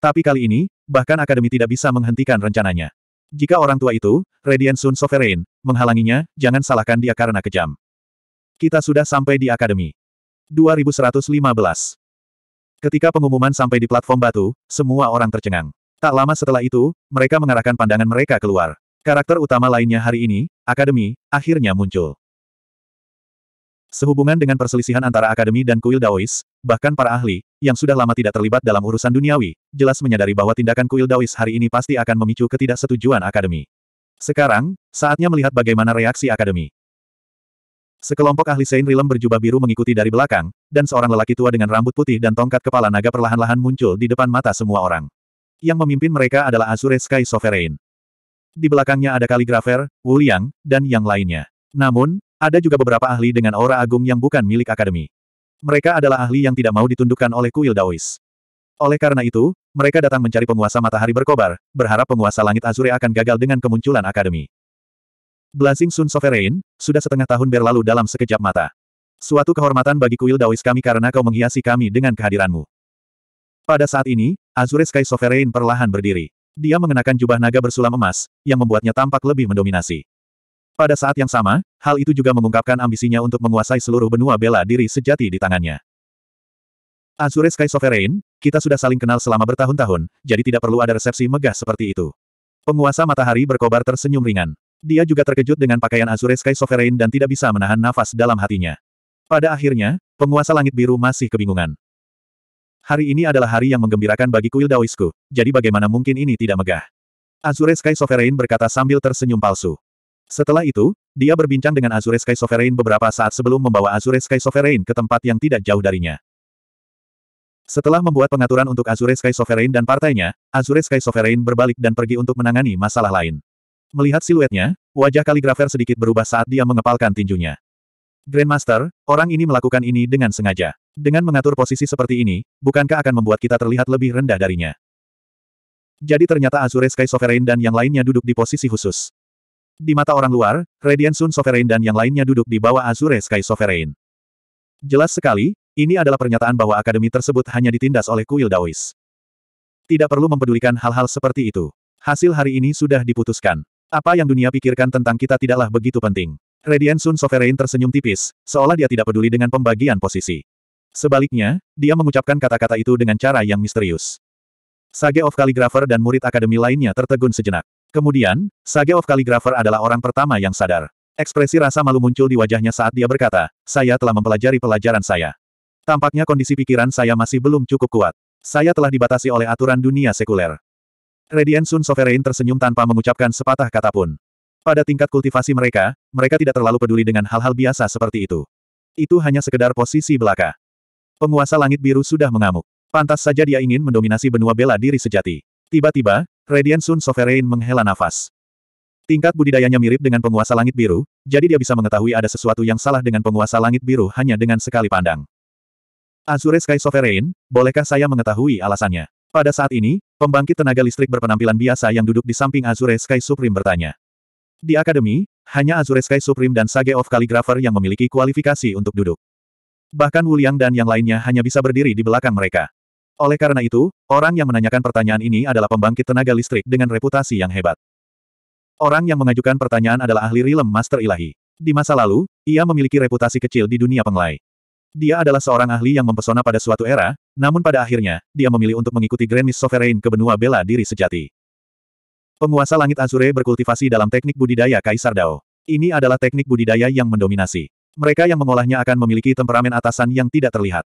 A: Tapi kali ini, bahkan akademi tidak bisa menghentikan rencananya. Jika orang tua itu, Radiant Sun Sovereign, menghalanginya, jangan salahkan dia karena kejam. Kita sudah sampai di akademi. 2115 Ketika pengumuman sampai di platform batu, semua orang tercengang. Tak lama setelah itu, mereka mengarahkan pandangan mereka keluar. Karakter utama lainnya hari ini, Akademi, akhirnya muncul. Sehubungan dengan perselisihan antara Akademi dan kuil Daois, bahkan para ahli, yang sudah lama tidak terlibat dalam urusan duniawi, jelas menyadari bahwa tindakan kuil Daois hari ini pasti akan memicu ketidaksetujuan Akademi. Sekarang, saatnya melihat bagaimana reaksi Akademi. Sekelompok ahli Saint Rilem berjubah biru mengikuti dari belakang, dan seorang lelaki tua dengan rambut putih dan tongkat kepala naga perlahan-lahan muncul di depan mata semua orang. Yang memimpin mereka adalah Azure Sky Sovereign. Di belakangnya ada kaligrafer, Wu Liang, dan yang lainnya. Namun, ada juga beberapa ahli dengan aura agung yang bukan milik akademi. Mereka adalah ahli yang tidak mau ditundukkan oleh kuil Daois. Oleh karena itu, mereka datang mencari penguasa matahari berkobar, berharap penguasa langit Azure akan gagal dengan kemunculan akademi. Blazing Sun Sovereign, sudah setengah tahun berlalu dalam sekejap mata. Suatu kehormatan bagi kuil Daois kami karena kau menghiasi kami dengan kehadiranmu. Pada saat ini, Azure Sky Sovereign perlahan berdiri. Dia mengenakan jubah naga bersulam emas, yang membuatnya tampak lebih mendominasi. Pada saat yang sama, hal itu juga mengungkapkan ambisinya untuk menguasai seluruh benua bela diri sejati di tangannya. Azure Sky Sovereign, kita sudah saling kenal selama bertahun-tahun, jadi tidak perlu ada resepsi megah seperti itu. Penguasa matahari berkobar tersenyum ringan. Dia juga terkejut dengan pakaian Azure Sky Sovereign dan tidak bisa menahan nafas dalam hatinya. Pada akhirnya, penguasa langit biru masih kebingungan. Hari ini adalah hari yang menggembirakan bagi kuil Daoisku, jadi bagaimana mungkin ini tidak megah? Azure Sky Sovereign berkata sambil tersenyum palsu. Setelah itu, dia berbincang dengan Azure Sky Sovereign beberapa saat sebelum membawa Azure Sky Sovereign ke tempat yang tidak jauh darinya. Setelah membuat pengaturan untuk Azure Sky Sovereign dan partainya, Azure Sky Sovereign berbalik dan pergi untuk menangani masalah lain. Melihat siluetnya, wajah kaligrafer sedikit berubah saat dia mengepalkan tinjunya. Grandmaster, orang ini melakukan ini dengan sengaja. Dengan mengatur posisi seperti ini, bukankah akan membuat kita terlihat lebih rendah darinya? Jadi ternyata Azure Sky Sovereign dan yang lainnya duduk di posisi khusus. Di mata orang luar, Radiant Sun Sovereign dan yang lainnya duduk di bawah Azure Sky Sovereign. Jelas sekali, ini adalah pernyataan bahwa akademi tersebut hanya ditindas oleh kuil Daois. Tidak perlu mempedulikan hal-hal seperti itu. Hasil hari ini sudah diputuskan. Apa yang dunia pikirkan tentang kita tidaklah begitu penting. Radiant Sun Sovereign tersenyum tipis, seolah dia tidak peduli dengan pembagian posisi. Sebaliknya, dia mengucapkan kata-kata itu dengan cara yang misterius. Sage of Calligrapher dan murid akademi lainnya tertegun sejenak. Kemudian, Sage of Calligrapher adalah orang pertama yang sadar. Ekspresi rasa malu muncul di wajahnya saat dia berkata, saya telah mempelajari pelajaran saya. Tampaknya kondisi pikiran saya masih belum cukup kuat. Saya telah dibatasi oleh aturan dunia sekuler. Radiant Sun Sovereign tersenyum tanpa mengucapkan sepatah kata pun. Pada tingkat kultivasi mereka, mereka tidak terlalu peduli dengan hal-hal biasa seperti itu. Itu hanya sekedar posisi belaka. Penguasa langit biru sudah mengamuk. Pantas saja dia ingin mendominasi benua bela diri sejati. Tiba-tiba, Radiant Sun Sovereign menghela nafas. Tingkat budidayanya mirip dengan penguasa langit biru, jadi dia bisa mengetahui ada sesuatu yang salah dengan penguasa langit biru hanya dengan sekali pandang. Azure Sky Sovereign, bolehkah saya mengetahui alasannya? Pada saat ini, pembangkit tenaga listrik berpenampilan biasa yang duduk di samping Azure Sky Supreme bertanya. Di akademi, hanya Azure Sky Supreme dan Sage of Calligrapher yang memiliki kualifikasi untuk duduk. Bahkan Wuliang dan yang lainnya hanya bisa berdiri di belakang mereka. Oleh karena itu, orang yang menanyakan pertanyaan ini adalah pembangkit tenaga listrik dengan reputasi yang hebat. Orang yang mengajukan pertanyaan adalah ahli Realm Master Ilahi. Di masa lalu, ia memiliki reputasi kecil di dunia penglai. Dia adalah seorang ahli yang mempesona pada suatu era, namun pada akhirnya, dia memilih untuk mengikuti Grand Miss Sovereign ke benua bela diri sejati. Penguasa langit Azure berkultivasi dalam teknik budidaya Kaisar Dao. Ini adalah teknik budidaya yang mendominasi. Mereka yang mengolahnya akan memiliki temperamen atasan yang tidak terlihat.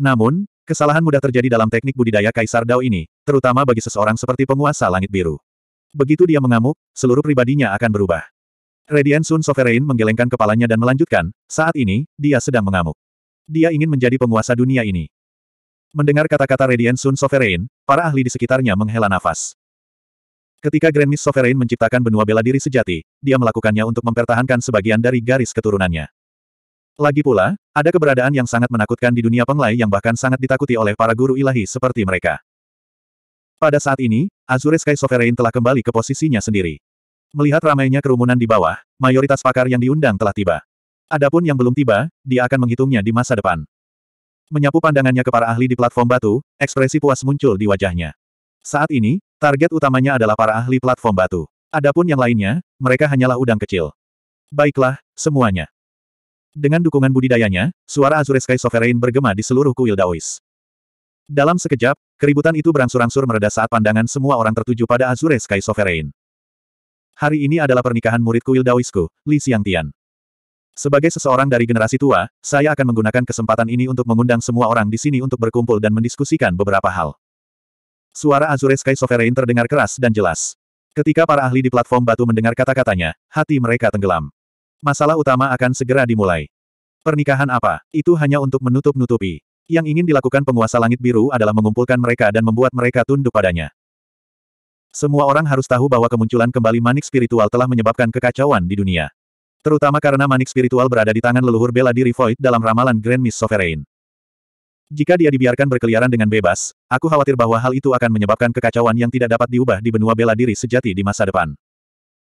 A: Namun, kesalahan mudah terjadi dalam teknik budidaya Kaisar Dao ini, terutama bagi seseorang seperti penguasa langit biru. Begitu dia mengamuk, seluruh pribadinya akan berubah. Radian Sun Sovereign menggelengkan kepalanya dan melanjutkan, saat ini, dia sedang mengamuk. Dia ingin menjadi penguasa dunia ini. Mendengar kata-kata Radian Sun Sovereign, para ahli di sekitarnya menghela nafas. Ketika Grand Miss Sovereign menciptakan benua bela diri sejati, dia melakukannya untuk mempertahankan sebagian dari garis keturunannya. Lagi pula, ada keberadaan yang sangat menakutkan di dunia penglai yang bahkan sangat ditakuti oleh para guru ilahi seperti mereka. Pada saat ini, Azure Sky Sovereign telah kembali ke posisinya sendiri. Melihat ramainya kerumunan di bawah, mayoritas pakar yang diundang telah tiba. Adapun yang belum tiba, dia akan menghitungnya di masa depan. Menyapu pandangannya ke para ahli di platform batu, ekspresi puas muncul di wajahnya. Saat ini, Target utamanya adalah para ahli platform batu. Adapun yang lainnya, mereka hanyalah udang kecil. Baiklah, semuanya. Dengan dukungan budidayanya, suara Azure Sky Sovereign bergema di seluruh kuil Daois. Dalam sekejap, keributan itu berangsur-angsur mereda saat pandangan semua orang tertuju pada Azure Sky Sovereign. Hari ini adalah pernikahan murid kuil Daoisku, Li Tian. Sebagai seseorang dari generasi tua, saya akan menggunakan kesempatan ini untuk mengundang semua orang di sini untuk berkumpul dan mendiskusikan beberapa hal. Suara Azure Sky Sovereign terdengar keras dan jelas. Ketika para ahli di platform batu mendengar kata-katanya, hati mereka tenggelam. Masalah utama akan segera dimulai. Pernikahan apa? Itu hanya untuk menutup-nutupi. Yang ingin dilakukan penguasa langit biru adalah mengumpulkan mereka dan membuat mereka tunduk padanya. Semua orang harus tahu bahwa kemunculan kembali manik spiritual telah menyebabkan kekacauan di dunia. Terutama karena manik spiritual berada di tangan leluhur bela diri Void dalam ramalan Grand Miss Sovereign. Jika dia dibiarkan berkeliaran dengan bebas, aku khawatir bahwa hal itu akan menyebabkan kekacauan yang tidak dapat diubah di benua bela diri sejati di masa depan.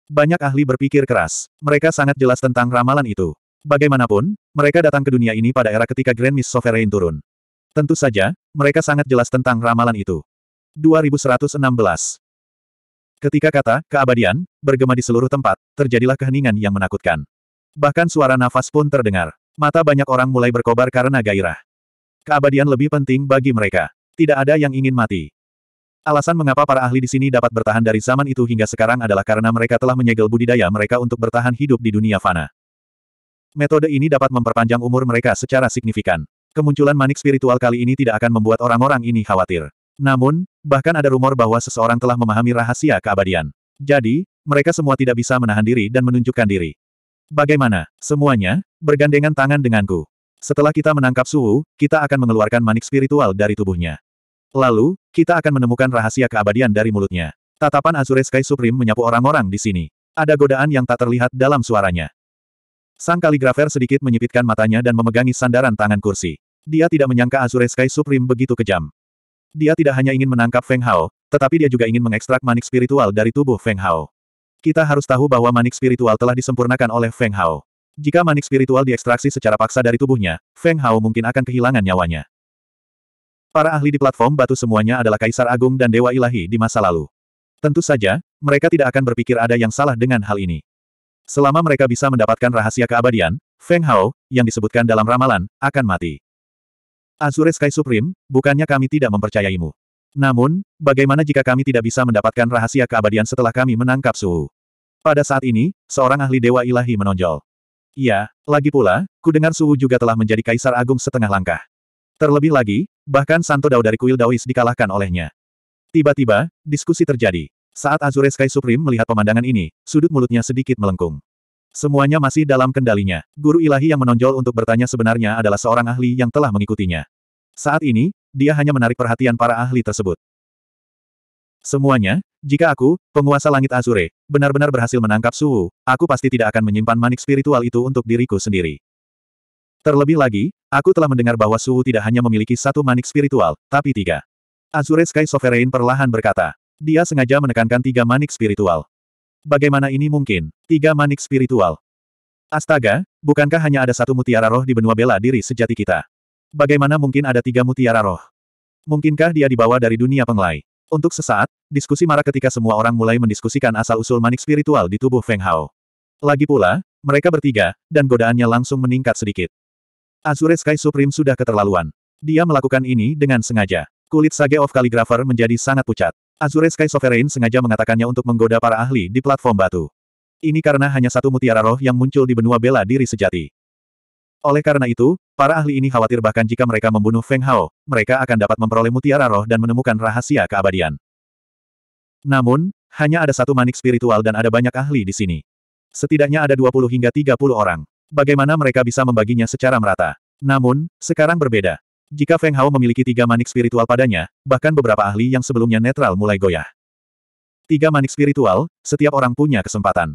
A: Banyak ahli berpikir keras. Mereka sangat jelas tentang ramalan itu. Bagaimanapun, mereka datang ke dunia ini pada era ketika Grand Miss Sovereign turun. Tentu saja, mereka sangat jelas tentang ramalan itu. 2116 Ketika kata, keabadian, bergema di seluruh tempat, terjadilah keheningan yang menakutkan. Bahkan suara nafas pun terdengar. Mata banyak orang mulai berkobar karena gairah. Keabadian lebih penting bagi mereka. Tidak ada yang ingin mati. Alasan mengapa para ahli di sini dapat bertahan dari zaman itu hingga sekarang adalah karena mereka telah menyegel budidaya mereka untuk bertahan hidup di dunia fana. Metode ini dapat memperpanjang umur mereka secara signifikan. Kemunculan manik spiritual kali ini tidak akan membuat orang-orang ini khawatir. Namun, bahkan ada rumor bahwa seseorang telah memahami rahasia keabadian. Jadi, mereka semua tidak bisa menahan diri dan menunjukkan diri. Bagaimana? Semuanya, bergandengan tangan denganku. Setelah kita menangkap suhu, kita akan mengeluarkan manik spiritual dari tubuhnya. Lalu, kita akan menemukan rahasia keabadian dari mulutnya. Tatapan Azure Sky Supreme menyapu orang-orang di sini. Ada godaan yang tak terlihat dalam suaranya. Sang kaligrafer sedikit menyipitkan matanya dan memegangi sandaran tangan kursi. Dia tidak menyangka Azure Sky Supreme begitu kejam. Dia tidak hanya ingin menangkap Feng Hao, tetapi dia juga ingin mengekstrak manik spiritual dari tubuh Feng Hao. Kita harus tahu bahwa manik spiritual telah disempurnakan oleh Feng Hao. Jika manik spiritual diekstraksi secara paksa dari tubuhnya, Feng Hao mungkin akan kehilangan nyawanya. Para ahli di platform batu semuanya adalah kaisar agung dan dewa ilahi di masa lalu. Tentu saja, mereka tidak akan berpikir ada yang salah dengan hal ini. Selama mereka bisa mendapatkan rahasia keabadian, Feng Hao, yang disebutkan dalam ramalan, akan mati. Azure Sky Supreme, bukannya kami tidak mempercayaimu. Namun, bagaimana jika kami tidak bisa mendapatkan rahasia keabadian setelah kami menangkap Suhu? Pada saat ini, seorang ahli dewa ilahi menonjol. Iya, lagi pula, ku dengar Suhu juga telah menjadi kaisar agung setengah langkah. Terlebih lagi, bahkan Santo Dao dari kuil Daois dikalahkan olehnya. Tiba-tiba, diskusi terjadi. Saat Azure Sky Supreme melihat pemandangan ini, sudut mulutnya sedikit melengkung. Semuanya masih dalam kendalinya. Guru ilahi yang menonjol untuk bertanya sebenarnya adalah seorang ahli yang telah mengikutinya. Saat ini, dia hanya menarik perhatian para ahli tersebut. Semuanya, jika aku, penguasa langit Azure, benar-benar berhasil menangkap suhu, aku pasti tidak akan menyimpan manik spiritual itu untuk diriku sendiri. Terlebih lagi, aku telah mendengar bahwa suhu tidak hanya memiliki satu manik spiritual, tapi tiga. Azure Sky Sovereign perlahan berkata. Dia sengaja menekankan tiga manik spiritual. Bagaimana ini mungkin? Tiga manik spiritual. Astaga, bukankah hanya ada satu mutiara roh di benua bela diri sejati kita? Bagaimana mungkin ada tiga mutiara roh? Mungkinkah dia dibawa dari dunia penglai? Untuk sesaat, diskusi marah ketika semua orang mulai mendiskusikan asal-usul manik spiritual di tubuh Feng Hao. Lagi pula, mereka bertiga, dan godaannya langsung meningkat sedikit. Azure Sky Supreme sudah keterlaluan. Dia melakukan ini dengan sengaja. Kulit Sage of Calligrapher menjadi sangat pucat. Azure Sky Sovereign sengaja mengatakannya untuk menggoda para ahli di platform batu. Ini karena hanya satu mutiara roh yang muncul di benua bela diri sejati. Oleh karena itu, para ahli ini khawatir bahkan jika mereka membunuh Feng Hao, mereka akan dapat memperoleh mutiara roh dan menemukan rahasia keabadian. Namun, hanya ada satu manik spiritual dan ada banyak ahli di sini. Setidaknya ada 20 hingga 30 orang. Bagaimana mereka bisa membaginya secara merata? Namun, sekarang berbeda. Jika Feng Hao memiliki tiga manik spiritual padanya, bahkan beberapa ahli yang sebelumnya netral mulai goyah. Tiga manik spiritual, setiap orang punya kesempatan.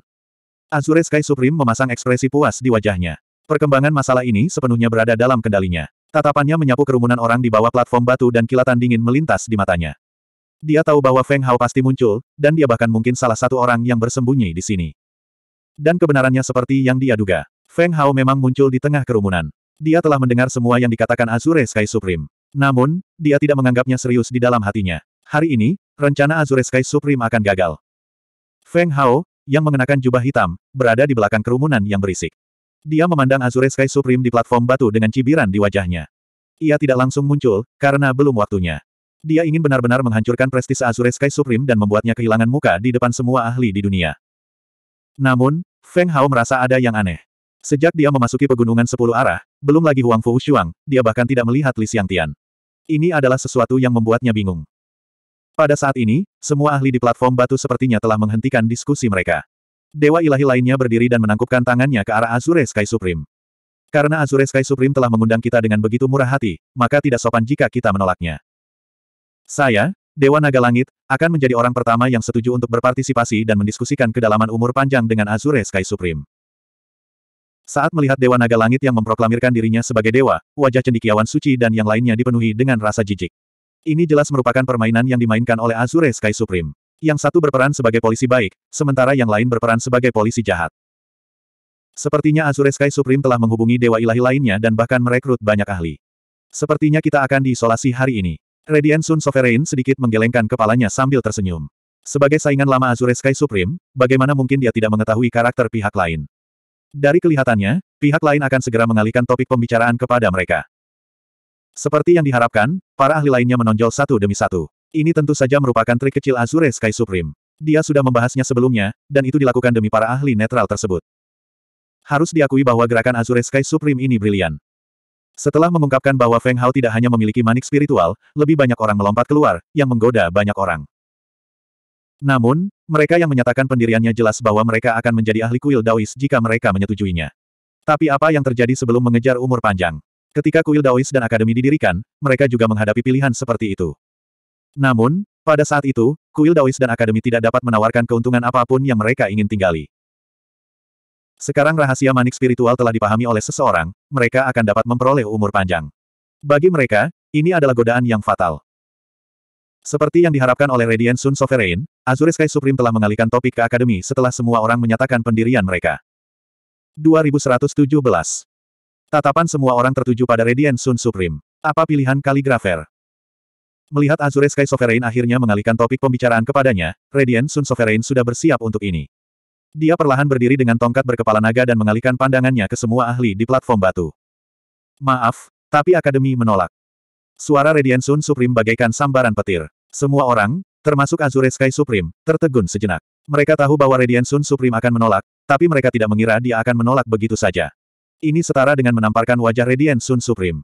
A: Azure Sky Supreme memasang ekspresi puas di wajahnya. Perkembangan masalah ini sepenuhnya berada dalam kendalinya. Tatapannya menyapu kerumunan orang di bawah platform batu dan kilatan dingin melintas di matanya. Dia tahu bahwa Feng Hao pasti muncul, dan dia bahkan mungkin salah satu orang yang bersembunyi di sini. Dan kebenarannya seperti yang dia duga. Feng Hao memang muncul di tengah kerumunan. Dia telah mendengar semua yang dikatakan Azure Sky Supreme. Namun, dia tidak menganggapnya serius di dalam hatinya. Hari ini, rencana Azure Sky Supreme akan gagal. Feng Hao, yang mengenakan jubah hitam, berada di belakang kerumunan yang berisik. Dia memandang Azure Sky Supreme di platform batu dengan cibiran di wajahnya. Ia tidak langsung muncul, karena belum waktunya. Dia ingin benar-benar menghancurkan prestise Azure Sky Supreme dan membuatnya kehilangan muka di depan semua ahli di dunia. Namun, Feng Hao merasa ada yang aneh. Sejak dia memasuki pegunungan sepuluh arah, belum lagi Huang Fu Shuang, dia bahkan tidak melihat Li Xiang Tian. Ini adalah sesuatu yang membuatnya bingung. Pada saat ini, semua ahli di platform batu sepertinya telah menghentikan diskusi mereka. Dewa ilahi lainnya berdiri dan menangkupkan tangannya ke arah Azure Sky Supreme. Karena Azure Sky Supreme telah mengundang kita dengan begitu murah hati, maka tidak sopan jika kita menolaknya. Saya, Dewa Naga Langit, akan menjadi orang pertama yang setuju untuk berpartisipasi dan mendiskusikan kedalaman umur panjang dengan Azure Sky Supreme. Saat melihat Dewa Naga Langit yang memproklamirkan dirinya sebagai dewa, wajah cendikiawan suci dan yang lainnya dipenuhi dengan rasa jijik. Ini jelas merupakan permainan yang dimainkan oleh Azure Sky Supreme. Yang satu berperan sebagai polisi baik, sementara yang lain berperan sebagai polisi jahat. Sepertinya Azure Sky Supreme telah menghubungi dewa ilahi lainnya dan bahkan merekrut banyak ahli. Sepertinya kita akan diisolasi hari ini. Radiant Sun Sovereign sedikit menggelengkan kepalanya sambil tersenyum. Sebagai saingan lama Azure Sky Supreme, bagaimana mungkin dia tidak mengetahui karakter pihak lain? Dari kelihatannya, pihak lain akan segera mengalihkan topik pembicaraan kepada mereka. Seperti yang diharapkan, para ahli lainnya menonjol satu demi satu. Ini tentu saja merupakan trik kecil Azure Sky Supreme. Dia sudah membahasnya sebelumnya, dan itu dilakukan demi para ahli netral tersebut. Harus diakui bahwa gerakan Azure Sky Supreme ini brilian. Setelah mengungkapkan bahwa Feng Hao tidak hanya memiliki manik spiritual, lebih banyak orang melompat keluar, yang menggoda banyak orang. Namun, mereka yang menyatakan pendiriannya jelas bahwa mereka akan menjadi ahli kuil Daois jika mereka menyetujuinya. Tapi apa yang terjadi sebelum mengejar umur panjang? Ketika kuil Daois dan akademi didirikan, mereka juga menghadapi pilihan seperti itu. Namun, pada saat itu, kuil Daois dan Akademi tidak dapat menawarkan keuntungan apapun yang mereka ingin tinggali. Sekarang rahasia manik spiritual telah dipahami oleh seseorang, mereka akan dapat memperoleh umur panjang. Bagi mereka, ini adalah godaan yang fatal. Seperti yang diharapkan oleh Radiant Sun Sovereign, Azure Sky Supreme telah mengalihkan topik ke Akademi setelah semua orang menyatakan pendirian mereka. 2117 Tatapan semua orang tertuju pada Radiant Sun Supreme. Apa pilihan kaligrafer? Melihat Azure Sky Sovereign akhirnya mengalihkan topik pembicaraan kepadanya, Radiant Sun Sovereign sudah bersiap untuk ini. Dia perlahan berdiri dengan tongkat berkepala naga dan mengalihkan pandangannya ke semua ahli di platform batu. Maaf, tapi Akademi menolak. Suara Radiant Sun Supreme bagaikan sambaran petir. Semua orang, termasuk Azure Sky Supreme, tertegun sejenak. Mereka tahu bahwa Radiant Sun Supreme akan menolak, tapi mereka tidak mengira dia akan menolak begitu saja. Ini setara dengan menamparkan wajah Radiant Sun Supreme.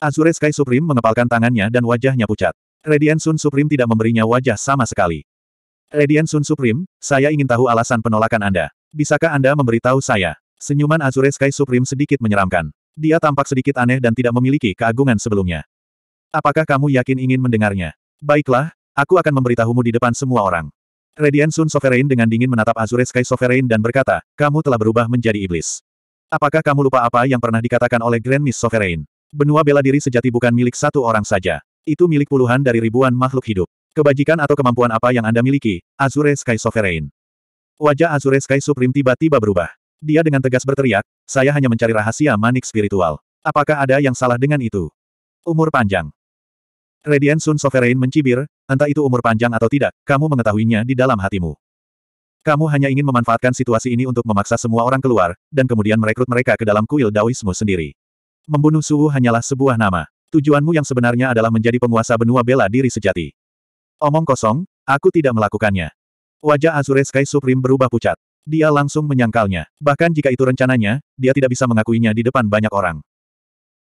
A: Azure Sky Supreme mengepalkan tangannya dan wajahnya pucat. Radiant Sun Supreme tidak memberinya wajah sama sekali. Radiant Sun Supreme, saya ingin tahu alasan penolakan Anda. Bisakah Anda memberitahu saya? Senyuman Azure Sky Supreme sedikit menyeramkan. Dia tampak sedikit aneh dan tidak memiliki keagungan sebelumnya. Apakah kamu yakin ingin mendengarnya? Baiklah, aku akan memberitahumu di depan semua orang. Radiant Sun Sovereign dengan dingin menatap Azure Sky Sovereign dan berkata, kamu telah berubah menjadi iblis. Apakah kamu lupa apa yang pernah dikatakan oleh Grand Miss Sovereign? Benua bela diri sejati bukan milik satu orang saja. Itu milik puluhan dari ribuan makhluk hidup. Kebajikan atau kemampuan apa yang Anda miliki, Azure Sky Sovereign. Wajah Azure Sky Supreme tiba-tiba berubah. Dia dengan tegas berteriak, saya hanya mencari rahasia manik spiritual. Apakah ada yang salah dengan itu? Umur panjang. Radiant Sun Sovereign mencibir, entah itu umur panjang atau tidak, kamu mengetahuinya di dalam hatimu. Kamu hanya ingin memanfaatkan situasi ini untuk memaksa semua orang keluar, dan kemudian merekrut mereka ke dalam kuil Daoismu sendiri. Membunuh Suhu hanyalah sebuah nama. Tujuanmu yang sebenarnya adalah menjadi penguasa benua bela diri sejati. Omong kosong, aku tidak melakukannya. Wajah Azure Sky Supreme berubah pucat. Dia langsung menyangkalnya. Bahkan jika itu rencananya, dia tidak bisa mengakuinya di depan banyak orang.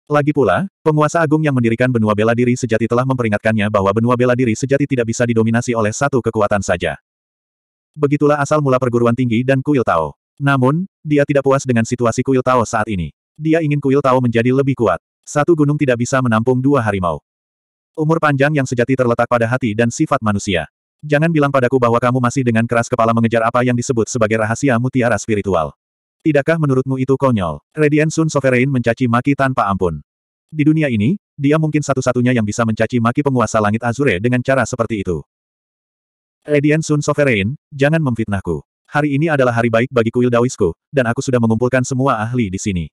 A: Lagi pula, penguasa agung yang mendirikan benua bela diri sejati telah memperingatkannya bahwa benua bela diri sejati tidak bisa didominasi oleh satu kekuatan saja. Begitulah asal mula perguruan tinggi dan kuil Tao. Namun, dia tidak puas dengan situasi kuil Tao saat ini. Dia ingin kuil Tao menjadi lebih kuat. Satu gunung tidak bisa menampung dua harimau. Umur panjang yang sejati terletak pada hati dan sifat manusia. Jangan bilang padaku bahwa kamu masih dengan keras kepala mengejar apa yang disebut sebagai rahasia mutiara spiritual. Tidakkah menurutmu itu konyol? Radiant Sun Sovereign mencaci maki tanpa ampun. Di dunia ini, dia mungkin satu-satunya yang bisa mencaci maki penguasa langit Azure dengan cara seperti itu. Radiant Sun Sovereign, jangan memfitnahku. Hari ini adalah hari baik bagi kuil Dawisku, dan aku sudah mengumpulkan semua ahli di sini.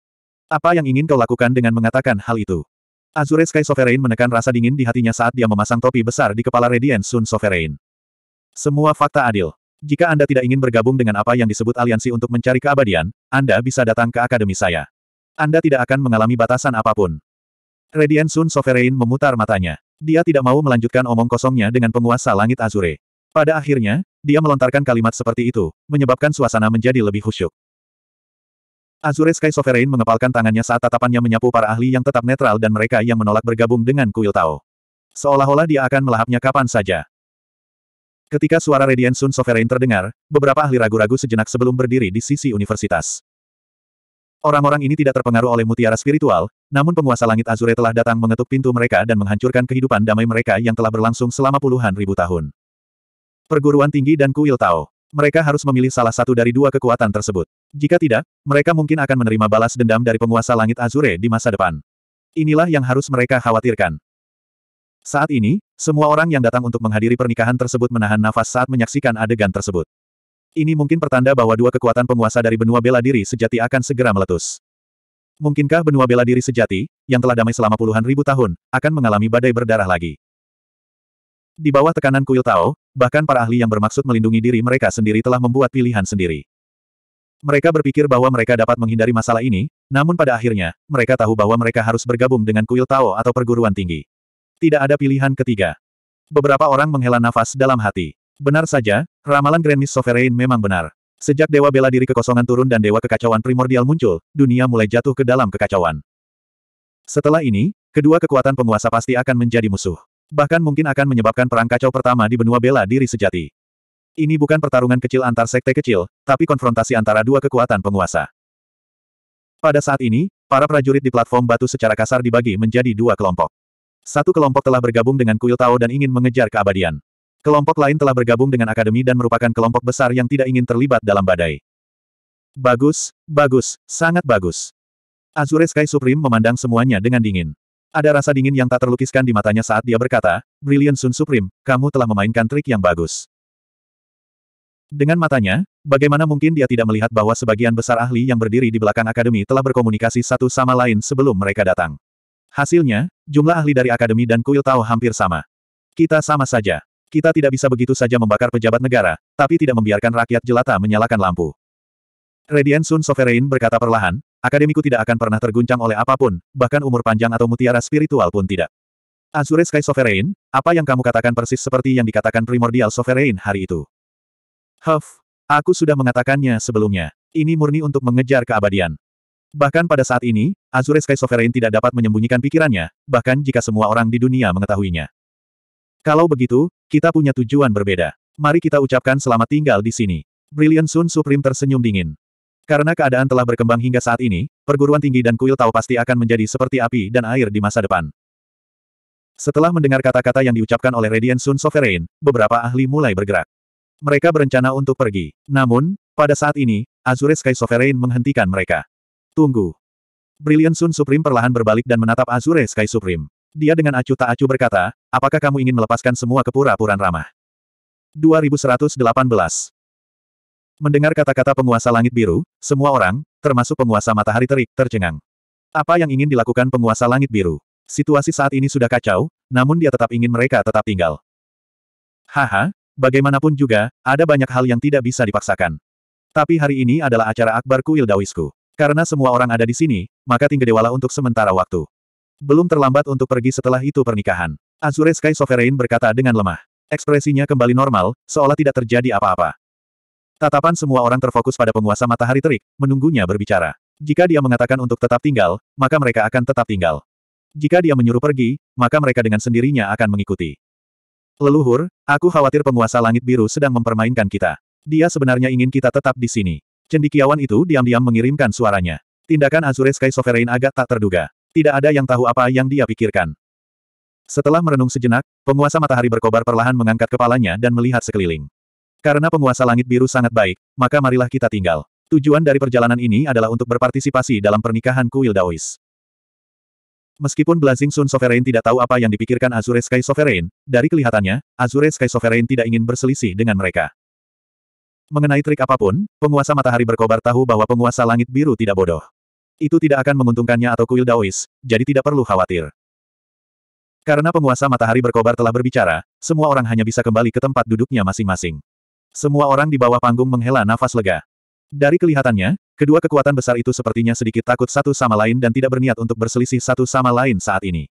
A: Apa yang ingin kau lakukan dengan mengatakan hal itu? Azure Sky Sovereign menekan rasa dingin di hatinya saat dia memasang topi besar di kepala Radiant Sun Sovereign. Semua fakta adil. Jika Anda tidak ingin bergabung dengan apa yang disebut aliansi untuk mencari keabadian, Anda bisa datang ke akademi saya. Anda tidak akan mengalami batasan apapun. Radiant Sun Sovereign memutar matanya. Dia tidak mau melanjutkan omong kosongnya dengan penguasa langit Azure. Pada akhirnya, dia melontarkan kalimat seperti itu, menyebabkan suasana menjadi lebih khusyuk. Azure Sky Sovereign mengepalkan tangannya saat tatapannya menyapu para ahli yang tetap netral dan mereka yang menolak bergabung dengan kuil Tao. Seolah-olah dia akan melahapnya kapan saja. Ketika suara Radiant Sun Sovereign terdengar, beberapa ahli ragu-ragu sejenak sebelum berdiri di sisi universitas. Orang-orang ini tidak terpengaruh oleh mutiara spiritual, namun penguasa langit Azure telah datang mengetuk pintu mereka dan menghancurkan kehidupan damai mereka yang telah berlangsung selama puluhan ribu tahun. Perguruan tinggi dan kuil Tao. Mereka harus memilih salah satu dari dua kekuatan tersebut. Jika tidak, mereka mungkin akan menerima balas dendam dari penguasa langit Azure di masa depan. Inilah yang harus mereka khawatirkan. Saat ini, semua orang yang datang untuk menghadiri pernikahan tersebut menahan nafas saat menyaksikan adegan tersebut. Ini mungkin pertanda bahwa dua kekuatan penguasa dari benua bela diri sejati akan segera meletus. Mungkinkah benua bela diri sejati, yang telah damai selama puluhan ribu tahun, akan mengalami badai berdarah lagi? Di bawah tekanan kuil Tao, bahkan para ahli yang bermaksud melindungi diri mereka sendiri telah membuat pilihan sendiri. Mereka berpikir bahwa mereka dapat menghindari masalah ini, namun pada akhirnya, mereka tahu bahwa mereka harus bergabung dengan kuil Tao atau perguruan tinggi. Tidak ada pilihan ketiga. Beberapa orang menghela nafas dalam hati. Benar saja, ramalan Grand Miss Sovereign memang benar. Sejak Dewa Bela Diri kekosongan turun dan Dewa Kekacauan Primordial muncul, dunia mulai jatuh ke dalam kekacauan. Setelah ini, kedua kekuatan penguasa pasti akan menjadi musuh. Bahkan mungkin akan menyebabkan perang kacau pertama di benua Bela Diri sejati. Ini bukan pertarungan kecil antar sekte kecil, tapi konfrontasi antara dua kekuatan penguasa. Pada saat ini, para prajurit di platform batu secara kasar dibagi menjadi dua kelompok. Satu kelompok telah bergabung dengan kuil Tao dan ingin mengejar keabadian. Kelompok lain telah bergabung dengan akademi dan merupakan kelompok besar yang tidak ingin terlibat dalam badai. Bagus, bagus, sangat bagus. Azure Sky Supreme memandang semuanya dengan dingin. Ada rasa dingin yang tak terlukiskan di matanya saat dia berkata, Brilliant Sun Supreme, kamu telah memainkan trik yang bagus. Dengan matanya, bagaimana mungkin dia tidak melihat bahwa sebagian besar ahli yang berdiri di belakang akademi telah berkomunikasi satu sama lain sebelum mereka datang. Hasilnya, jumlah ahli dari akademi dan kuil tahu hampir sama. Kita sama saja. Kita tidak bisa begitu saja membakar pejabat negara, tapi tidak membiarkan rakyat jelata menyalakan lampu. Redian Sun Sovereign berkata perlahan, akademiku tidak akan pernah terguncang oleh apapun, bahkan umur panjang atau mutiara spiritual pun tidak. Azure Sky Sovereign, apa yang kamu katakan persis seperti yang dikatakan primordial Sovereign hari itu. Huff, aku sudah mengatakannya sebelumnya. Ini murni untuk mengejar keabadian. Bahkan pada saat ini, Azure Sky Sovereign tidak dapat menyembunyikan pikirannya, bahkan jika semua orang di dunia mengetahuinya. Kalau begitu, kita punya tujuan berbeda. Mari kita ucapkan selamat tinggal di sini. Brilliant Sun Supreme tersenyum dingin. Karena keadaan telah berkembang hingga saat ini, perguruan tinggi dan kuil tahu pasti akan menjadi seperti api dan air di masa depan. Setelah mendengar kata-kata yang diucapkan oleh Radiant Sun Sovereign, beberapa ahli mulai bergerak. Mereka berencana untuk pergi. Namun, pada saat ini, Azure Sky Sovereign menghentikan mereka. Tunggu. Brilliant Sun Supreme perlahan berbalik dan menatap Azure Sky Supreme. Dia dengan acuh tak acuh berkata, apakah kamu ingin melepaskan semua kepura-puraan ramah? 2118 Mendengar kata-kata penguasa langit biru, semua orang, termasuk penguasa matahari terik, tercengang. Apa yang ingin dilakukan penguasa langit biru? Situasi saat ini sudah kacau, namun dia tetap ingin mereka tetap tinggal. Haha, Bagaimanapun juga, ada banyak hal yang tidak bisa dipaksakan. Tapi hari ini adalah acara akbar kuil Dawisku. Karena semua orang ada di sini, maka tinggi dewala untuk sementara waktu. Belum terlambat untuk pergi setelah itu pernikahan. Azure Sky Sovereign berkata dengan lemah. Ekspresinya kembali normal, seolah tidak terjadi apa-apa. Tatapan semua orang terfokus pada penguasa matahari terik, menunggunya berbicara. Jika dia mengatakan untuk tetap tinggal, maka mereka akan tetap tinggal. Jika dia menyuruh pergi, maka mereka dengan sendirinya akan mengikuti. Leluhur, aku khawatir penguasa langit biru sedang mempermainkan kita. Dia sebenarnya ingin kita tetap di sini. Cendikiawan itu diam-diam mengirimkan suaranya. Tindakan Azure Sky Sovereign agak tak terduga. Tidak ada yang tahu apa yang dia pikirkan. Setelah merenung sejenak, penguasa matahari berkobar perlahan mengangkat kepalanya dan melihat sekeliling. Karena penguasa langit biru sangat baik, maka marilah kita tinggal. Tujuan dari perjalanan ini adalah untuk berpartisipasi dalam pernikahan kuil Daois. Meskipun Blazing Sun Sovereign tidak tahu apa yang dipikirkan Azure Sky Sovereign, dari kelihatannya, Azure Sky Sovereign tidak ingin berselisih dengan mereka. Mengenai trik apapun, penguasa matahari berkobar tahu bahwa penguasa langit biru tidak bodoh. Itu tidak akan menguntungkannya atau kuil Daois, jadi tidak perlu khawatir. Karena penguasa matahari berkobar telah berbicara, semua orang hanya bisa kembali ke tempat duduknya masing-masing. Semua orang di bawah panggung menghela nafas lega. Dari kelihatannya, kedua kekuatan besar itu sepertinya sedikit takut satu sama lain dan tidak berniat untuk berselisih satu sama lain saat ini.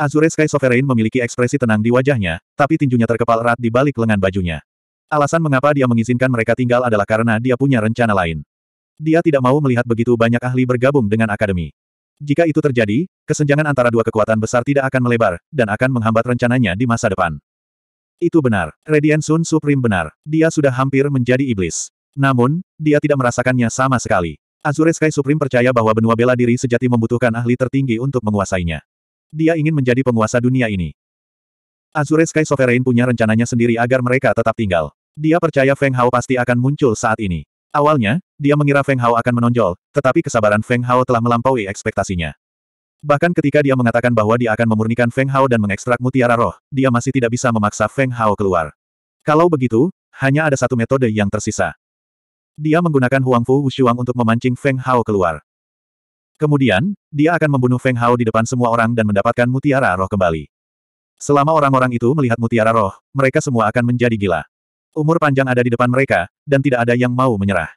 A: Azure Sky Sovereign memiliki ekspresi tenang di wajahnya, tapi tinjunya terkepal erat di balik lengan bajunya. Alasan mengapa dia mengizinkan mereka tinggal adalah karena dia punya rencana lain. Dia tidak mau melihat begitu banyak ahli bergabung dengan akademi. Jika itu terjadi, kesenjangan antara dua kekuatan besar tidak akan melebar, dan akan menghambat rencananya di masa depan. Itu benar. Radiant Sun Supreme benar. Dia sudah hampir menjadi iblis. Namun, dia tidak merasakannya sama sekali. Azure Sky Supreme percaya bahwa benua bela diri sejati membutuhkan ahli tertinggi untuk menguasainya. Dia ingin menjadi penguasa dunia ini. Azure Sky Sovereign punya rencananya sendiri agar mereka tetap tinggal. Dia percaya Feng Hao pasti akan muncul saat ini. Awalnya, dia mengira Feng Hao akan menonjol, tetapi kesabaran Feng Hao telah melampaui ekspektasinya. Bahkan ketika dia mengatakan bahwa dia akan memurnikan Feng Hao dan mengekstrak mutiara roh, dia masih tidak bisa memaksa Feng Hao keluar. Kalau begitu, hanya ada satu metode yang tersisa. Dia menggunakan Huang Fu Wushuang untuk memancing Feng Hao keluar. Kemudian, dia akan membunuh Feng Hao di depan semua orang dan mendapatkan mutiara roh kembali. Selama orang-orang itu melihat mutiara roh, mereka semua akan menjadi gila. Umur panjang ada di depan mereka, dan tidak ada yang mau menyerah.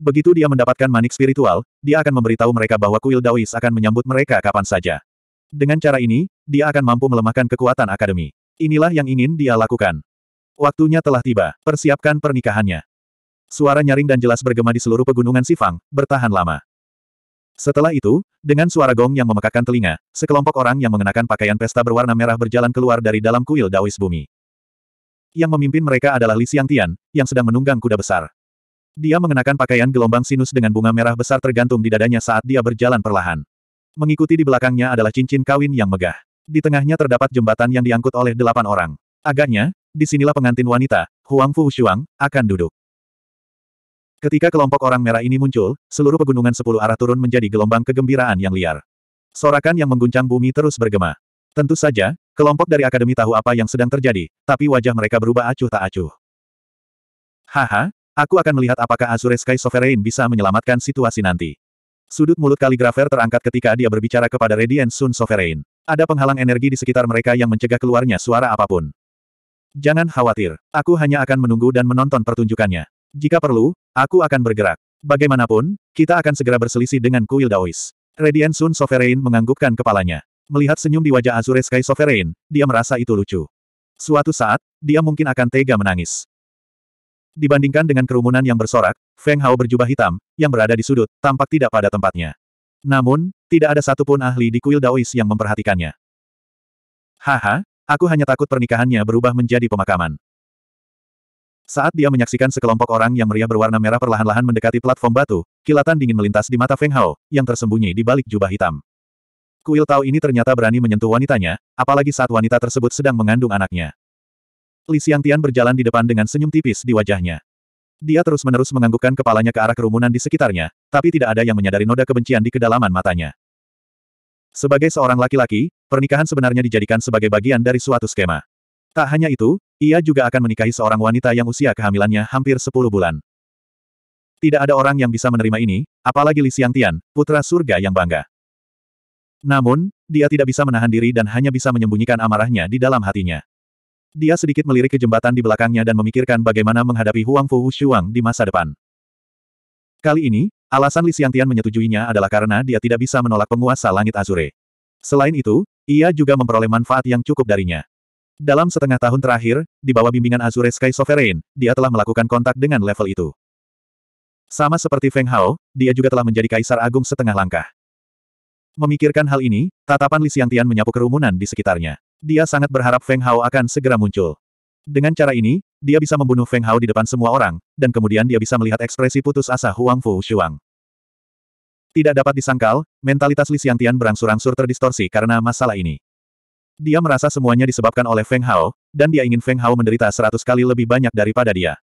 A: Begitu dia mendapatkan manik spiritual, dia akan memberitahu mereka bahwa kuil Daois akan menyambut mereka kapan saja. Dengan cara ini, dia akan mampu melemahkan kekuatan akademi. Inilah yang ingin dia lakukan. Waktunya telah tiba, persiapkan pernikahannya. Suara nyaring dan jelas bergema di seluruh pegunungan Sifang, bertahan lama. Setelah itu, dengan suara gong yang memekakan telinga, sekelompok orang yang mengenakan pakaian pesta berwarna merah berjalan keluar dari dalam kuil Daois Bumi. Yang memimpin mereka adalah Li Tian, yang sedang menunggang kuda besar. Dia mengenakan pakaian gelombang sinus dengan bunga merah besar tergantung di dadanya saat dia berjalan perlahan. Mengikuti di belakangnya adalah cincin kawin yang megah. Di tengahnya terdapat jembatan yang diangkut oleh delapan orang. Agaknya, disinilah pengantin wanita, Huang Fu Shuang, akan duduk. Ketika kelompok orang merah ini muncul, seluruh pegunungan sepuluh arah turun menjadi gelombang kegembiraan yang liar. Sorakan yang mengguncang bumi terus bergema. Tentu saja, kelompok dari akademi tahu apa yang sedang terjadi, tapi wajah mereka berubah acuh tak acuh. Haha, aku akan melihat apakah Azure Sky Sovereign bisa menyelamatkan situasi nanti. Sudut mulut kaligrafer terangkat ketika dia berbicara kepada Radiant Sun Sovereign. Ada penghalang energi di sekitar mereka yang mencegah keluarnya suara apapun. Jangan khawatir, aku hanya akan menunggu dan menonton pertunjukannya. Jika perlu, aku akan bergerak. Bagaimanapun, kita akan segera berselisih dengan kuil Daois. Radiant Sun Sovereign menganggukkan kepalanya. Melihat senyum di wajah Azure Sky Sovereign, dia merasa itu lucu. Suatu saat, dia mungkin akan tega menangis. Dibandingkan dengan kerumunan yang bersorak, Feng Hao berjubah hitam, yang berada di sudut, tampak tidak pada tempatnya. Namun, tidak ada satupun ahli di kuil Daois yang memperhatikannya. Haha, aku hanya takut pernikahannya berubah menjadi pemakaman. Saat dia menyaksikan sekelompok orang yang meriah berwarna merah perlahan-lahan mendekati platform batu, kilatan dingin melintas di mata Feng Hao, yang tersembunyi di balik jubah hitam. Kuil Tao ini ternyata berani menyentuh wanitanya, apalagi saat wanita tersebut sedang mengandung anaknya. Li Xiangtian berjalan di depan dengan senyum tipis di wajahnya. Dia terus-menerus menganggukkan kepalanya ke arah kerumunan di sekitarnya, tapi tidak ada yang menyadari noda kebencian di kedalaman matanya. Sebagai seorang laki-laki, pernikahan sebenarnya dijadikan sebagai bagian dari suatu skema. Tak hanya itu, ia juga akan menikahi seorang wanita yang usia kehamilannya hampir 10 bulan. Tidak ada orang yang bisa menerima ini, apalagi Li Xiangtian, putra surga yang bangga. Namun, dia tidak bisa menahan diri dan hanya bisa menyembunyikan amarahnya di dalam hatinya. Dia sedikit melirik ke jembatan di belakangnya dan memikirkan bagaimana menghadapi Huang Fu Shuang di masa depan. Kali ini, alasan Li Xiangtian menyetujuinya adalah karena dia tidak bisa menolak penguasa langit Azure. Selain itu, ia juga memperoleh manfaat yang cukup darinya. Dalam setengah tahun terakhir, di bawah bimbingan Azure Sky Sovereign, dia telah melakukan kontak dengan level itu. Sama seperti Feng Hao, dia juga telah menjadi kaisar agung setengah langkah. Memikirkan hal ini, tatapan Li Xiangtian menyapu kerumunan di sekitarnya. Dia sangat berharap Feng Hao akan segera muncul. Dengan cara ini, dia bisa membunuh Feng Hao di depan semua orang, dan kemudian dia bisa melihat ekspresi putus asa Huang Fu Shuang. Tidak dapat disangkal, mentalitas Li Xiangtian berangsur-angsur terdistorsi karena masalah ini. Dia merasa semuanya disebabkan oleh Feng Hao, dan dia ingin Feng Hao menderita seratus kali lebih banyak daripada dia.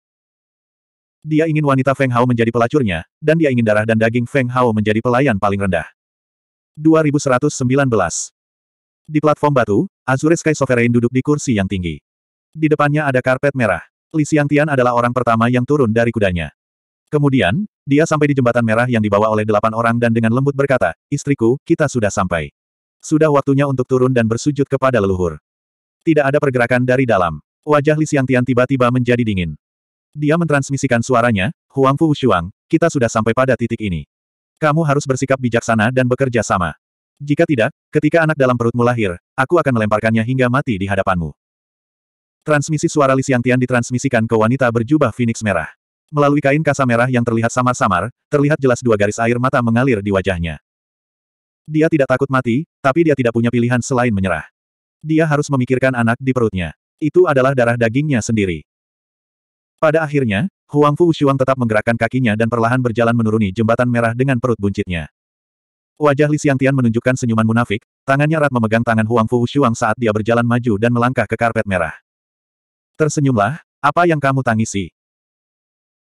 A: Dia ingin wanita Feng Hao menjadi pelacurnya, dan dia ingin darah dan daging Feng Hao menjadi pelayan paling rendah. 2119 Di platform batu, Azure Sky Sovereign duduk di kursi yang tinggi. Di depannya ada karpet merah. Li Xiangtian adalah orang pertama yang turun dari kudanya. Kemudian, dia sampai di jembatan merah yang dibawa oleh delapan orang dan dengan lembut berkata, Istriku, kita sudah sampai. Sudah waktunya untuk turun dan bersujud kepada leluhur. Tidak ada pergerakan dari dalam. Wajah Li Xiangtian tiba-tiba menjadi dingin. Dia mentransmisikan suaranya, Huang Fu Wushuang, kita sudah sampai pada titik ini. Kamu harus bersikap bijaksana dan bekerja sama. Jika tidak, ketika anak dalam perutmu lahir, aku akan melemparkannya hingga mati di hadapanmu. Transmisi suara Li Xiangtian ditransmisikan ke wanita berjubah Phoenix merah. Melalui kain kasa merah yang terlihat samar-samar, terlihat jelas dua garis air mata mengalir di wajahnya. Dia tidak takut mati, tapi dia tidak punya pilihan selain menyerah. Dia harus memikirkan anak di perutnya. Itu adalah darah dagingnya sendiri. Pada akhirnya, Huang Fu Shuang tetap menggerakkan kakinya dan perlahan berjalan menuruni jembatan merah dengan perut buncitnya. Wajah Li Xiangtian menunjukkan senyuman munafik, tangannya erat memegang tangan Huang Fu Shuang saat dia berjalan maju dan melangkah ke karpet merah. Tersenyumlah, apa yang kamu tangisi?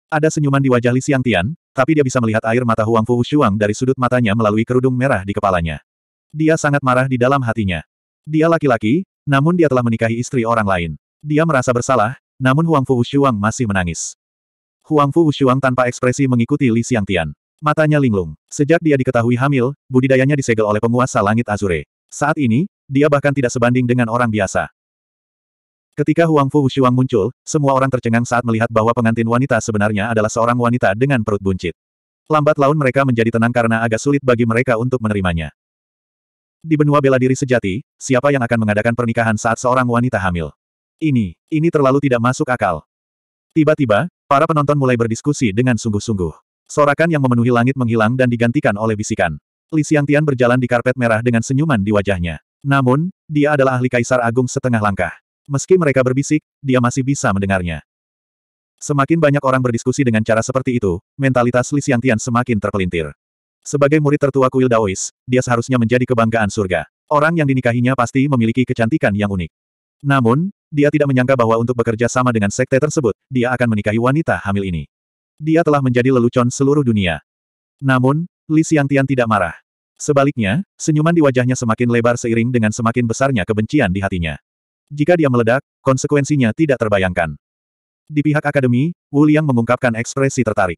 A: Ada senyuman di wajah Li Xiangtian, tapi dia bisa melihat air mata Huang Fu Shuang dari sudut matanya melalui kerudung merah di kepalanya. Dia sangat marah di dalam hatinya. Dia laki-laki, namun dia telah menikahi istri orang lain. Dia merasa bersalah, namun Huang Fu Shuang masih menangis. Huang Fu Shuang tanpa ekspresi mengikuti Li Xiang Tian. Matanya linglung. Sejak dia diketahui hamil, budidayanya disegel oleh penguasa langit Azure. Saat ini, dia bahkan tidak sebanding dengan orang biasa. Ketika Huang Fu Wushuang muncul, semua orang tercengang saat melihat bahwa pengantin wanita sebenarnya adalah seorang wanita dengan perut buncit. Lambat laun mereka menjadi tenang karena agak sulit bagi mereka untuk menerimanya. Di benua bela diri sejati, siapa yang akan mengadakan pernikahan saat seorang wanita hamil? Ini, ini terlalu tidak masuk akal. Tiba-tiba, para penonton mulai berdiskusi dengan sungguh-sungguh. Sorakan yang memenuhi langit menghilang dan digantikan oleh bisikan. Li Xiangtian berjalan di karpet merah dengan senyuman di wajahnya. Namun, dia adalah ahli kaisar agung setengah langkah. Meski mereka berbisik, dia masih bisa mendengarnya. Semakin banyak orang berdiskusi dengan cara seperti itu, mentalitas Li Xiangtian semakin terpelintir. Sebagai murid tertua kuil Daois, dia seharusnya menjadi kebanggaan surga. Orang yang dinikahinya pasti memiliki kecantikan yang unik. Namun, dia tidak menyangka bahwa untuk bekerja sama dengan sekte tersebut, dia akan menikahi wanita hamil ini. Dia telah menjadi lelucon seluruh dunia. Namun, Li Xiangtian tidak marah. Sebaliknya, senyuman di wajahnya semakin lebar seiring dengan semakin besarnya kebencian di hatinya. Jika dia meledak, konsekuensinya tidak terbayangkan. Di pihak akademi, Wu Liang mengungkapkan ekspresi tertarik.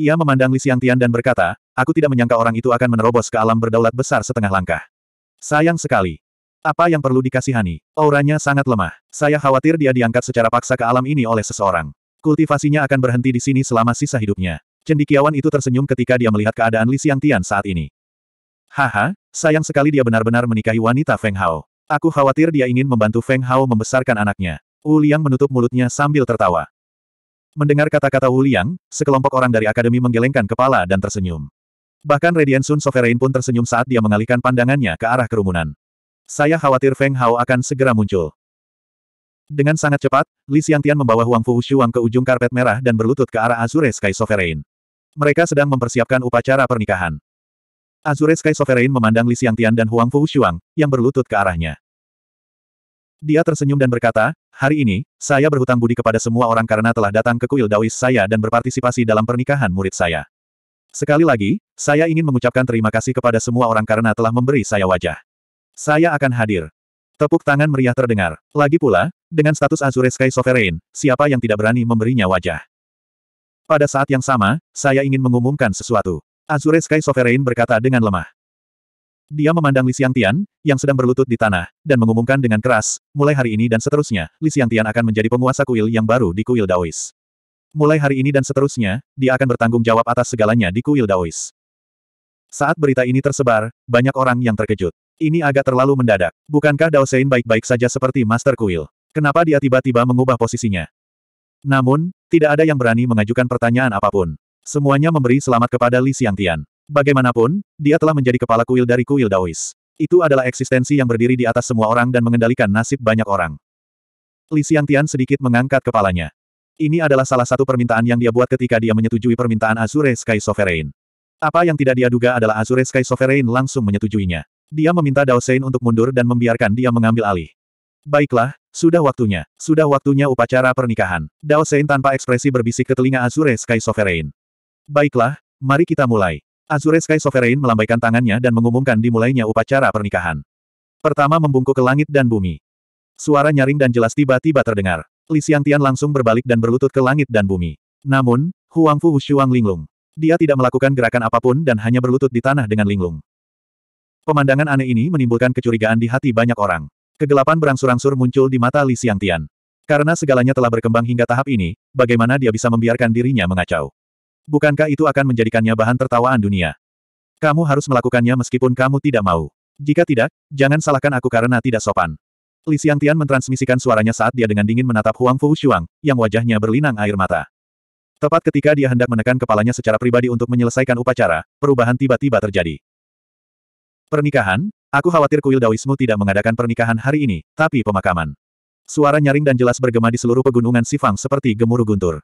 A: Ia memandang Li Xiang Tian dan berkata, aku tidak menyangka orang itu akan menerobos ke alam berdaulat besar setengah langkah. Sayang sekali. Apa yang perlu dikasihani? Auranya sangat lemah. Saya khawatir dia diangkat secara paksa ke alam ini oleh seseorang. Kultivasinya akan berhenti di sini selama sisa hidupnya. Cendikiawan itu tersenyum ketika dia melihat keadaan Li Xiang Tian saat ini. Haha, sayang sekali dia benar-benar menikahi wanita Feng Hao. Aku khawatir dia ingin membantu Feng Hao membesarkan anaknya. Wu Liang menutup mulutnya sambil tertawa. Mendengar kata-kata Wu Liang, sekelompok orang dari akademi menggelengkan kepala dan tersenyum. Bahkan Radiant Sun Sovereign pun tersenyum saat dia mengalihkan pandangannya ke arah kerumunan. Saya khawatir Feng Hao akan segera muncul. Dengan sangat cepat, Li Xiangtian membawa Huang Fu Shuang ke ujung karpet merah dan berlutut ke arah Azure Sky Sovereign. Mereka sedang mempersiapkan upacara pernikahan. Azure Sky Sovereign memandang Li Xiangtian dan Huang Fu Shuang, yang berlutut ke arahnya. Dia tersenyum dan berkata, hari ini, saya berhutang budi kepada semua orang karena telah datang ke kuil Daois saya dan berpartisipasi dalam pernikahan murid saya. Sekali lagi, saya ingin mengucapkan terima kasih kepada semua orang karena telah memberi saya wajah. Saya akan hadir. Tepuk tangan meriah terdengar. Lagi pula, dengan status Azure Sky Sovereign, siapa yang tidak berani memberinya wajah? Pada saat yang sama, saya ingin mengumumkan sesuatu. Azure Sky Sovereign berkata dengan lemah. Dia memandang Li Xiangtian, yang sedang berlutut di tanah, dan mengumumkan dengan keras, mulai hari ini dan seterusnya, Li Xiangtian akan menjadi penguasa kuil yang baru di kuil Daois. Mulai hari ini dan seterusnya, dia akan bertanggung jawab atas segalanya di kuil Daois. Saat berita ini tersebar, banyak orang yang terkejut. Ini agak terlalu mendadak. Bukankah Dao Sein baik-baik saja seperti Master Kuil? Kenapa dia tiba-tiba mengubah posisinya? Namun, tidak ada yang berani mengajukan pertanyaan apapun. Semuanya memberi selamat kepada Li Xiangtian. Bagaimanapun, dia telah menjadi kepala kuil dari kuil Daois. Itu adalah eksistensi yang berdiri di atas semua orang dan mengendalikan nasib banyak orang. Li Xiangtian sedikit mengangkat kepalanya. Ini adalah salah satu permintaan yang dia buat ketika dia menyetujui permintaan Azure Sky Sovereign. Apa yang tidak dia duga adalah Azure Sky Sovereign langsung menyetujuinya. Dia meminta Dao Sein untuk mundur dan membiarkan dia mengambil alih. Baiklah, sudah waktunya. Sudah waktunya upacara pernikahan. Dao Sein tanpa ekspresi berbisik ke telinga Azure Sky Sovereign. Baiklah, mari kita mulai. Azure Sky Sovereign melambaikan tangannya dan mengumumkan dimulainya upacara pernikahan. Pertama membungkuk ke langit dan bumi. Suara nyaring dan jelas tiba-tiba terdengar. Li Tian langsung berbalik dan berlutut ke langit dan bumi. Namun, Huang Fu Hushuang linglung. Dia tidak melakukan gerakan apapun dan hanya berlutut di tanah dengan linglung. Pemandangan aneh ini menimbulkan kecurigaan di hati banyak orang. Kegelapan berangsur-angsur muncul di mata Li Tian. Karena segalanya telah berkembang hingga tahap ini, bagaimana dia bisa membiarkan dirinya mengacau? Bukankah itu akan menjadikannya bahan tertawaan dunia? Kamu harus melakukannya meskipun kamu tidak mau. Jika tidak, jangan salahkan aku karena tidak sopan. Li Xiangtian mentransmisikan suaranya saat dia dengan dingin menatap Huang Fu Shuang, yang wajahnya berlinang air mata. Tepat ketika dia hendak menekan kepalanya secara pribadi untuk menyelesaikan upacara, perubahan tiba-tiba terjadi. Pernikahan? Aku khawatir kuil Daoismu tidak mengadakan pernikahan hari ini, tapi pemakaman. Suara nyaring dan jelas bergema di seluruh pegunungan Sifang seperti gemuruh guntur.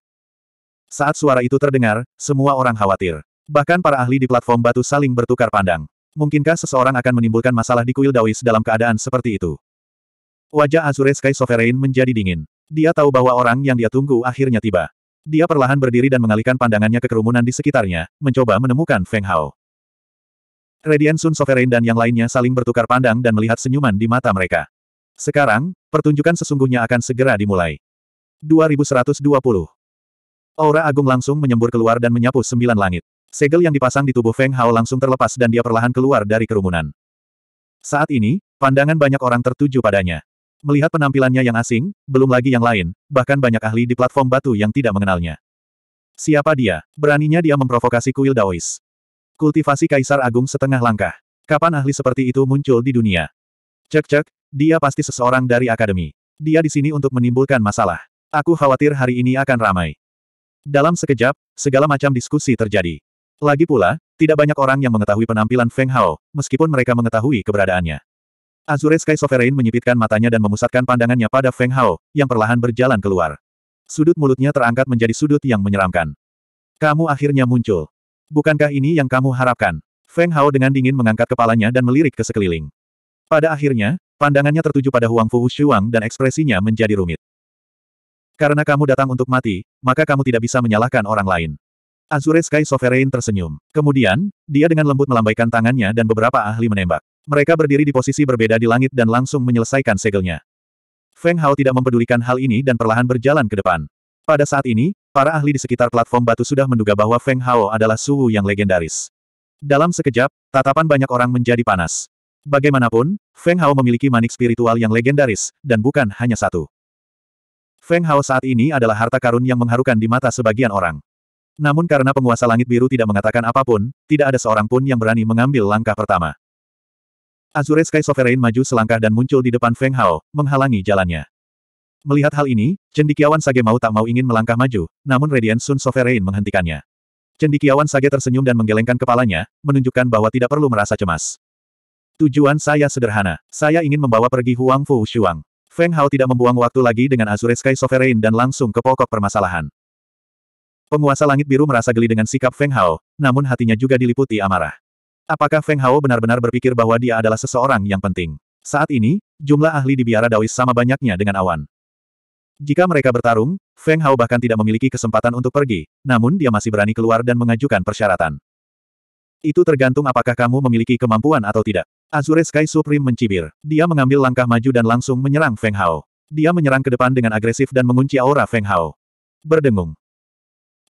A: Saat suara itu terdengar, semua orang khawatir. Bahkan para ahli di platform batu saling bertukar pandang. Mungkinkah seseorang akan menimbulkan masalah di kuil Dawis dalam keadaan seperti itu? Wajah Azure Sky Sovereign menjadi dingin. Dia tahu bahwa orang yang dia tunggu akhirnya tiba. Dia perlahan berdiri dan mengalihkan pandangannya ke kerumunan di sekitarnya, mencoba menemukan Feng Hao. Radiant Sun Sovereign dan yang lainnya saling bertukar pandang dan melihat senyuman di mata mereka. Sekarang, pertunjukan sesungguhnya akan segera dimulai. 2120 Aura agung langsung menyembur keluar dan menyapu sembilan langit. Segel yang dipasang di tubuh Feng Hao langsung terlepas dan dia perlahan keluar dari kerumunan. Saat ini, pandangan banyak orang tertuju padanya. Melihat penampilannya yang asing, belum lagi yang lain, bahkan banyak ahli di platform batu yang tidak mengenalnya. Siapa dia? Beraninya dia memprovokasi kuil Daois. Kultivasi Kaisar Agung setengah langkah. Kapan ahli seperti itu muncul di dunia? Cek-cek, dia pasti seseorang dari akademi. Dia di sini untuk menimbulkan masalah. Aku khawatir hari ini akan ramai. Dalam sekejap, segala macam diskusi terjadi. Lagi pula, tidak banyak orang yang mengetahui penampilan Feng Hao, meskipun mereka mengetahui keberadaannya. Azure Sky Sovereign menyipitkan matanya dan memusatkan pandangannya pada Feng Hao, yang perlahan berjalan keluar. Sudut mulutnya terangkat menjadi sudut yang menyeramkan. Kamu akhirnya muncul. Bukankah ini yang kamu harapkan? Feng Hao dengan dingin mengangkat kepalanya dan melirik ke sekeliling. Pada akhirnya, pandangannya tertuju pada Huang Fu Shuang dan ekspresinya menjadi rumit. Karena kamu datang untuk mati, maka kamu tidak bisa menyalahkan orang lain. Azure Sky Sovereign tersenyum. Kemudian, dia dengan lembut melambaikan tangannya dan beberapa ahli menembak. Mereka berdiri di posisi berbeda di langit dan langsung menyelesaikan segelnya. Feng Hao tidak mempedulikan hal ini dan perlahan berjalan ke depan. Pada saat ini, para ahli di sekitar platform batu sudah menduga bahwa Feng Hao adalah suhu yang legendaris. Dalam sekejap, tatapan banyak orang menjadi panas. Bagaimanapun, Feng Hao memiliki manik spiritual yang legendaris, dan bukan hanya satu. Feng Hao saat ini adalah harta karun yang mengharukan di mata sebagian orang. Namun karena penguasa langit biru tidak mengatakan apapun, tidak ada seorang pun yang berani mengambil langkah pertama. Azure Sky Sovereign maju selangkah dan muncul di depan Feng Hao, menghalangi jalannya. Melihat hal ini, Cendikiawan Sage mau tak mau ingin melangkah maju, namun Radiant Sun Sovereign menghentikannya. Cendikiawan Sage tersenyum dan menggelengkan kepalanya, menunjukkan bahwa tidak perlu merasa cemas. Tujuan saya sederhana. Saya ingin membawa pergi Huang Fu Shuang. Feng Hao tidak membuang waktu lagi dengan Azure Sky Sovereign dan langsung ke pokok permasalahan. Penguasa langit biru merasa geli dengan sikap Feng Hao, namun hatinya juga diliputi amarah. Apakah Feng Hao benar-benar berpikir bahwa dia adalah seseorang yang penting? Saat ini, jumlah ahli di biara Daois sama banyaknya dengan awan. Jika mereka bertarung, Feng Hao bahkan tidak memiliki kesempatan untuk pergi, namun dia masih berani keluar dan mengajukan persyaratan. Itu tergantung apakah kamu memiliki kemampuan atau tidak. Azure Sky Supreme mencibir. Dia mengambil langkah maju dan langsung menyerang Feng Hao. Dia menyerang ke depan dengan agresif dan mengunci aura Feng Hao. Berdengung.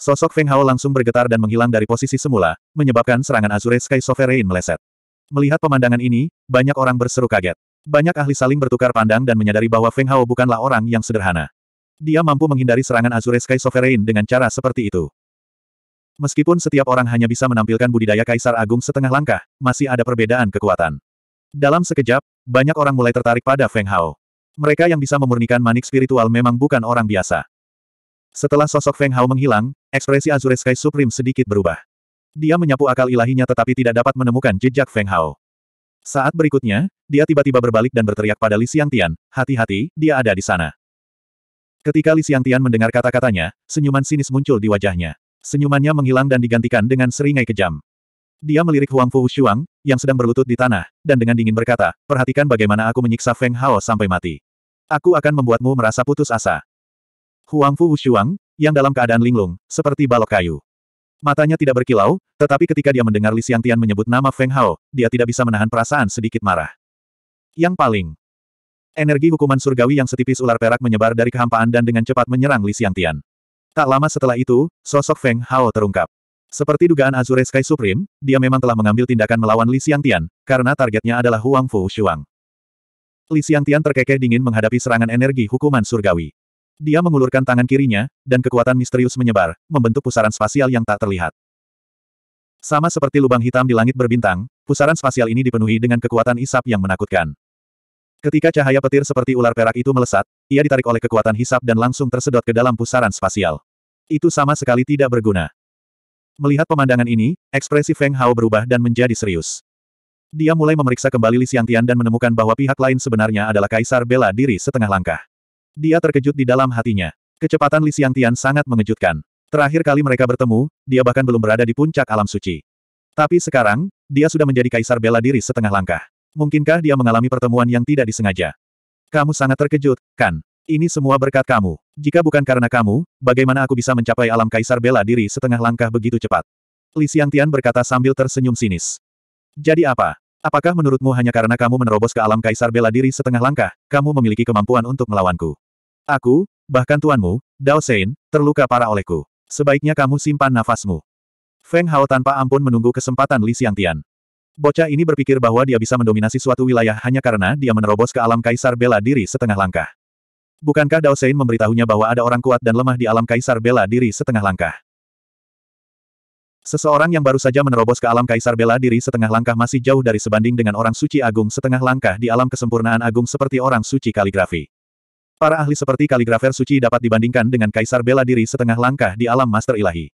A: Sosok Feng Hao langsung bergetar dan menghilang dari posisi semula, menyebabkan serangan Azure Sky Sovereign meleset. Melihat pemandangan ini, banyak orang berseru kaget. Banyak ahli saling bertukar pandang dan menyadari bahwa Feng Hao bukanlah orang yang sederhana. Dia mampu menghindari serangan Azure Sky Sovereign dengan cara seperti itu. Meskipun setiap orang hanya bisa menampilkan budidaya Kaisar Agung setengah langkah, masih ada perbedaan kekuatan. Dalam sekejap, banyak orang mulai tertarik pada Feng Hao. Mereka yang bisa memurnikan manik spiritual memang bukan orang biasa. Setelah sosok Feng Hao menghilang, ekspresi Azure Sky Supreme sedikit berubah. Dia menyapu akal ilahinya tetapi tidak dapat menemukan jejak Feng Hao. Saat berikutnya, dia tiba-tiba berbalik dan berteriak pada Li Xiangtian, hati-hati, dia ada di sana. Ketika Li Xiangtian mendengar kata-katanya, senyuman sinis muncul di wajahnya. Senyumannya menghilang dan digantikan dengan seringai kejam. Dia melirik Huang Fu Shuang, yang sedang berlutut di tanah, dan dengan dingin berkata, perhatikan bagaimana aku menyiksa Feng Hao sampai mati. Aku akan membuatmu merasa putus asa. Huang Fu Shuang, yang dalam keadaan linglung, seperti balok kayu. Matanya tidak berkilau, tetapi ketika dia mendengar Li Xiangtian menyebut nama Feng Hao, dia tidak bisa menahan perasaan sedikit marah. Yang paling, energi hukuman surgawi yang setipis ular perak menyebar dari kehampaan dan dengan cepat menyerang Li Xiangtian. Tak lama setelah itu, sosok Feng Hao terungkap. Seperti dugaan Azure Sky Supreme, dia memang telah mengambil tindakan melawan Li Xiangtian, karena targetnya adalah Huang Fu Shuang. Li Xiangtian terkekeh dingin menghadapi serangan energi hukuman surgawi. Dia mengulurkan tangan kirinya, dan kekuatan misterius menyebar, membentuk pusaran spasial yang tak terlihat. Sama seperti lubang hitam di langit berbintang, pusaran spasial ini dipenuhi dengan kekuatan isap yang menakutkan. Ketika cahaya petir seperti ular perak itu melesat, ia ditarik oleh kekuatan hisap dan langsung tersedot ke dalam pusaran spasial. Itu sama sekali tidak berguna. Melihat pemandangan ini, ekspresi Feng Hao berubah dan menjadi serius. Dia mulai memeriksa kembali Li Xiangtian dan menemukan bahwa pihak lain sebenarnya adalah kaisar bela diri setengah langkah. Dia terkejut di dalam hatinya. Kecepatan Li Xiangtian sangat mengejutkan. Terakhir kali mereka bertemu, dia bahkan belum berada di puncak alam suci. Tapi sekarang, dia sudah menjadi kaisar bela diri setengah langkah. Mungkinkah dia mengalami pertemuan yang tidak disengaja? Kamu sangat terkejut, kan? Ini semua berkat kamu. Jika bukan karena kamu, bagaimana aku bisa mencapai alam kaisar bela diri setengah langkah begitu cepat? Li Xiangtian berkata sambil tersenyum sinis. Jadi apa? Apakah menurutmu hanya karena kamu menerobos ke alam kaisar bela diri setengah langkah, kamu memiliki kemampuan untuk melawanku? Aku, bahkan tuanmu, Dao Sein, terluka parah olehku. Sebaiknya kamu simpan nafasmu. Feng Hao tanpa ampun menunggu kesempatan Li Xiangtian. Bocah ini berpikir bahwa dia bisa mendominasi suatu wilayah hanya karena dia menerobos ke alam kaisar bela diri setengah langkah. Bukankah Dao Sein memberitahunya bahwa ada orang kuat dan lemah di alam kaisar bela diri setengah langkah? Seseorang yang baru saja menerobos ke alam kaisar bela diri setengah langkah masih jauh dari sebanding dengan orang suci agung setengah langkah di alam kesempurnaan agung seperti orang suci kaligrafi. Para ahli seperti kaligrafer suci dapat dibandingkan dengan kaisar bela diri setengah langkah di alam master ilahi.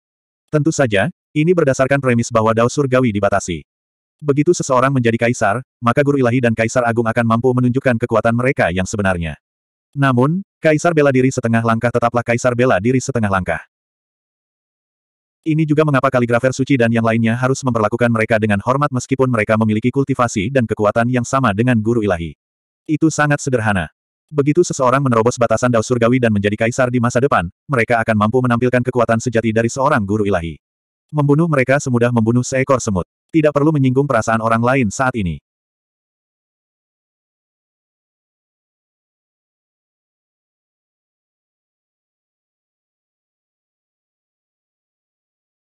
A: Tentu saja, ini berdasarkan premis bahwa Dao Surgawi dibatasi. Begitu seseorang menjadi kaisar, maka guru ilahi dan kaisar agung akan mampu menunjukkan kekuatan mereka yang sebenarnya. Namun, Kaisar bela diri setengah langkah tetaplah Kaisar bela diri setengah langkah. Ini juga mengapa kaligrafer suci dan yang lainnya harus memperlakukan mereka dengan hormat meskipun mereka memiliki kultivasi dan kekuatan yang sama dengan guru ilahi. Itu sangat sederhana. Begitu seseorang menerobos batasan Dao surgawi dan menjadi kaisar di masa depan, mereka akan mampu menampilkan kekuatan sejati dari seorang guru ilahi. Membunuh mereka semudah membunuh seekor semut. Tidak perlu menyinggung perasaan orang lain saat ini.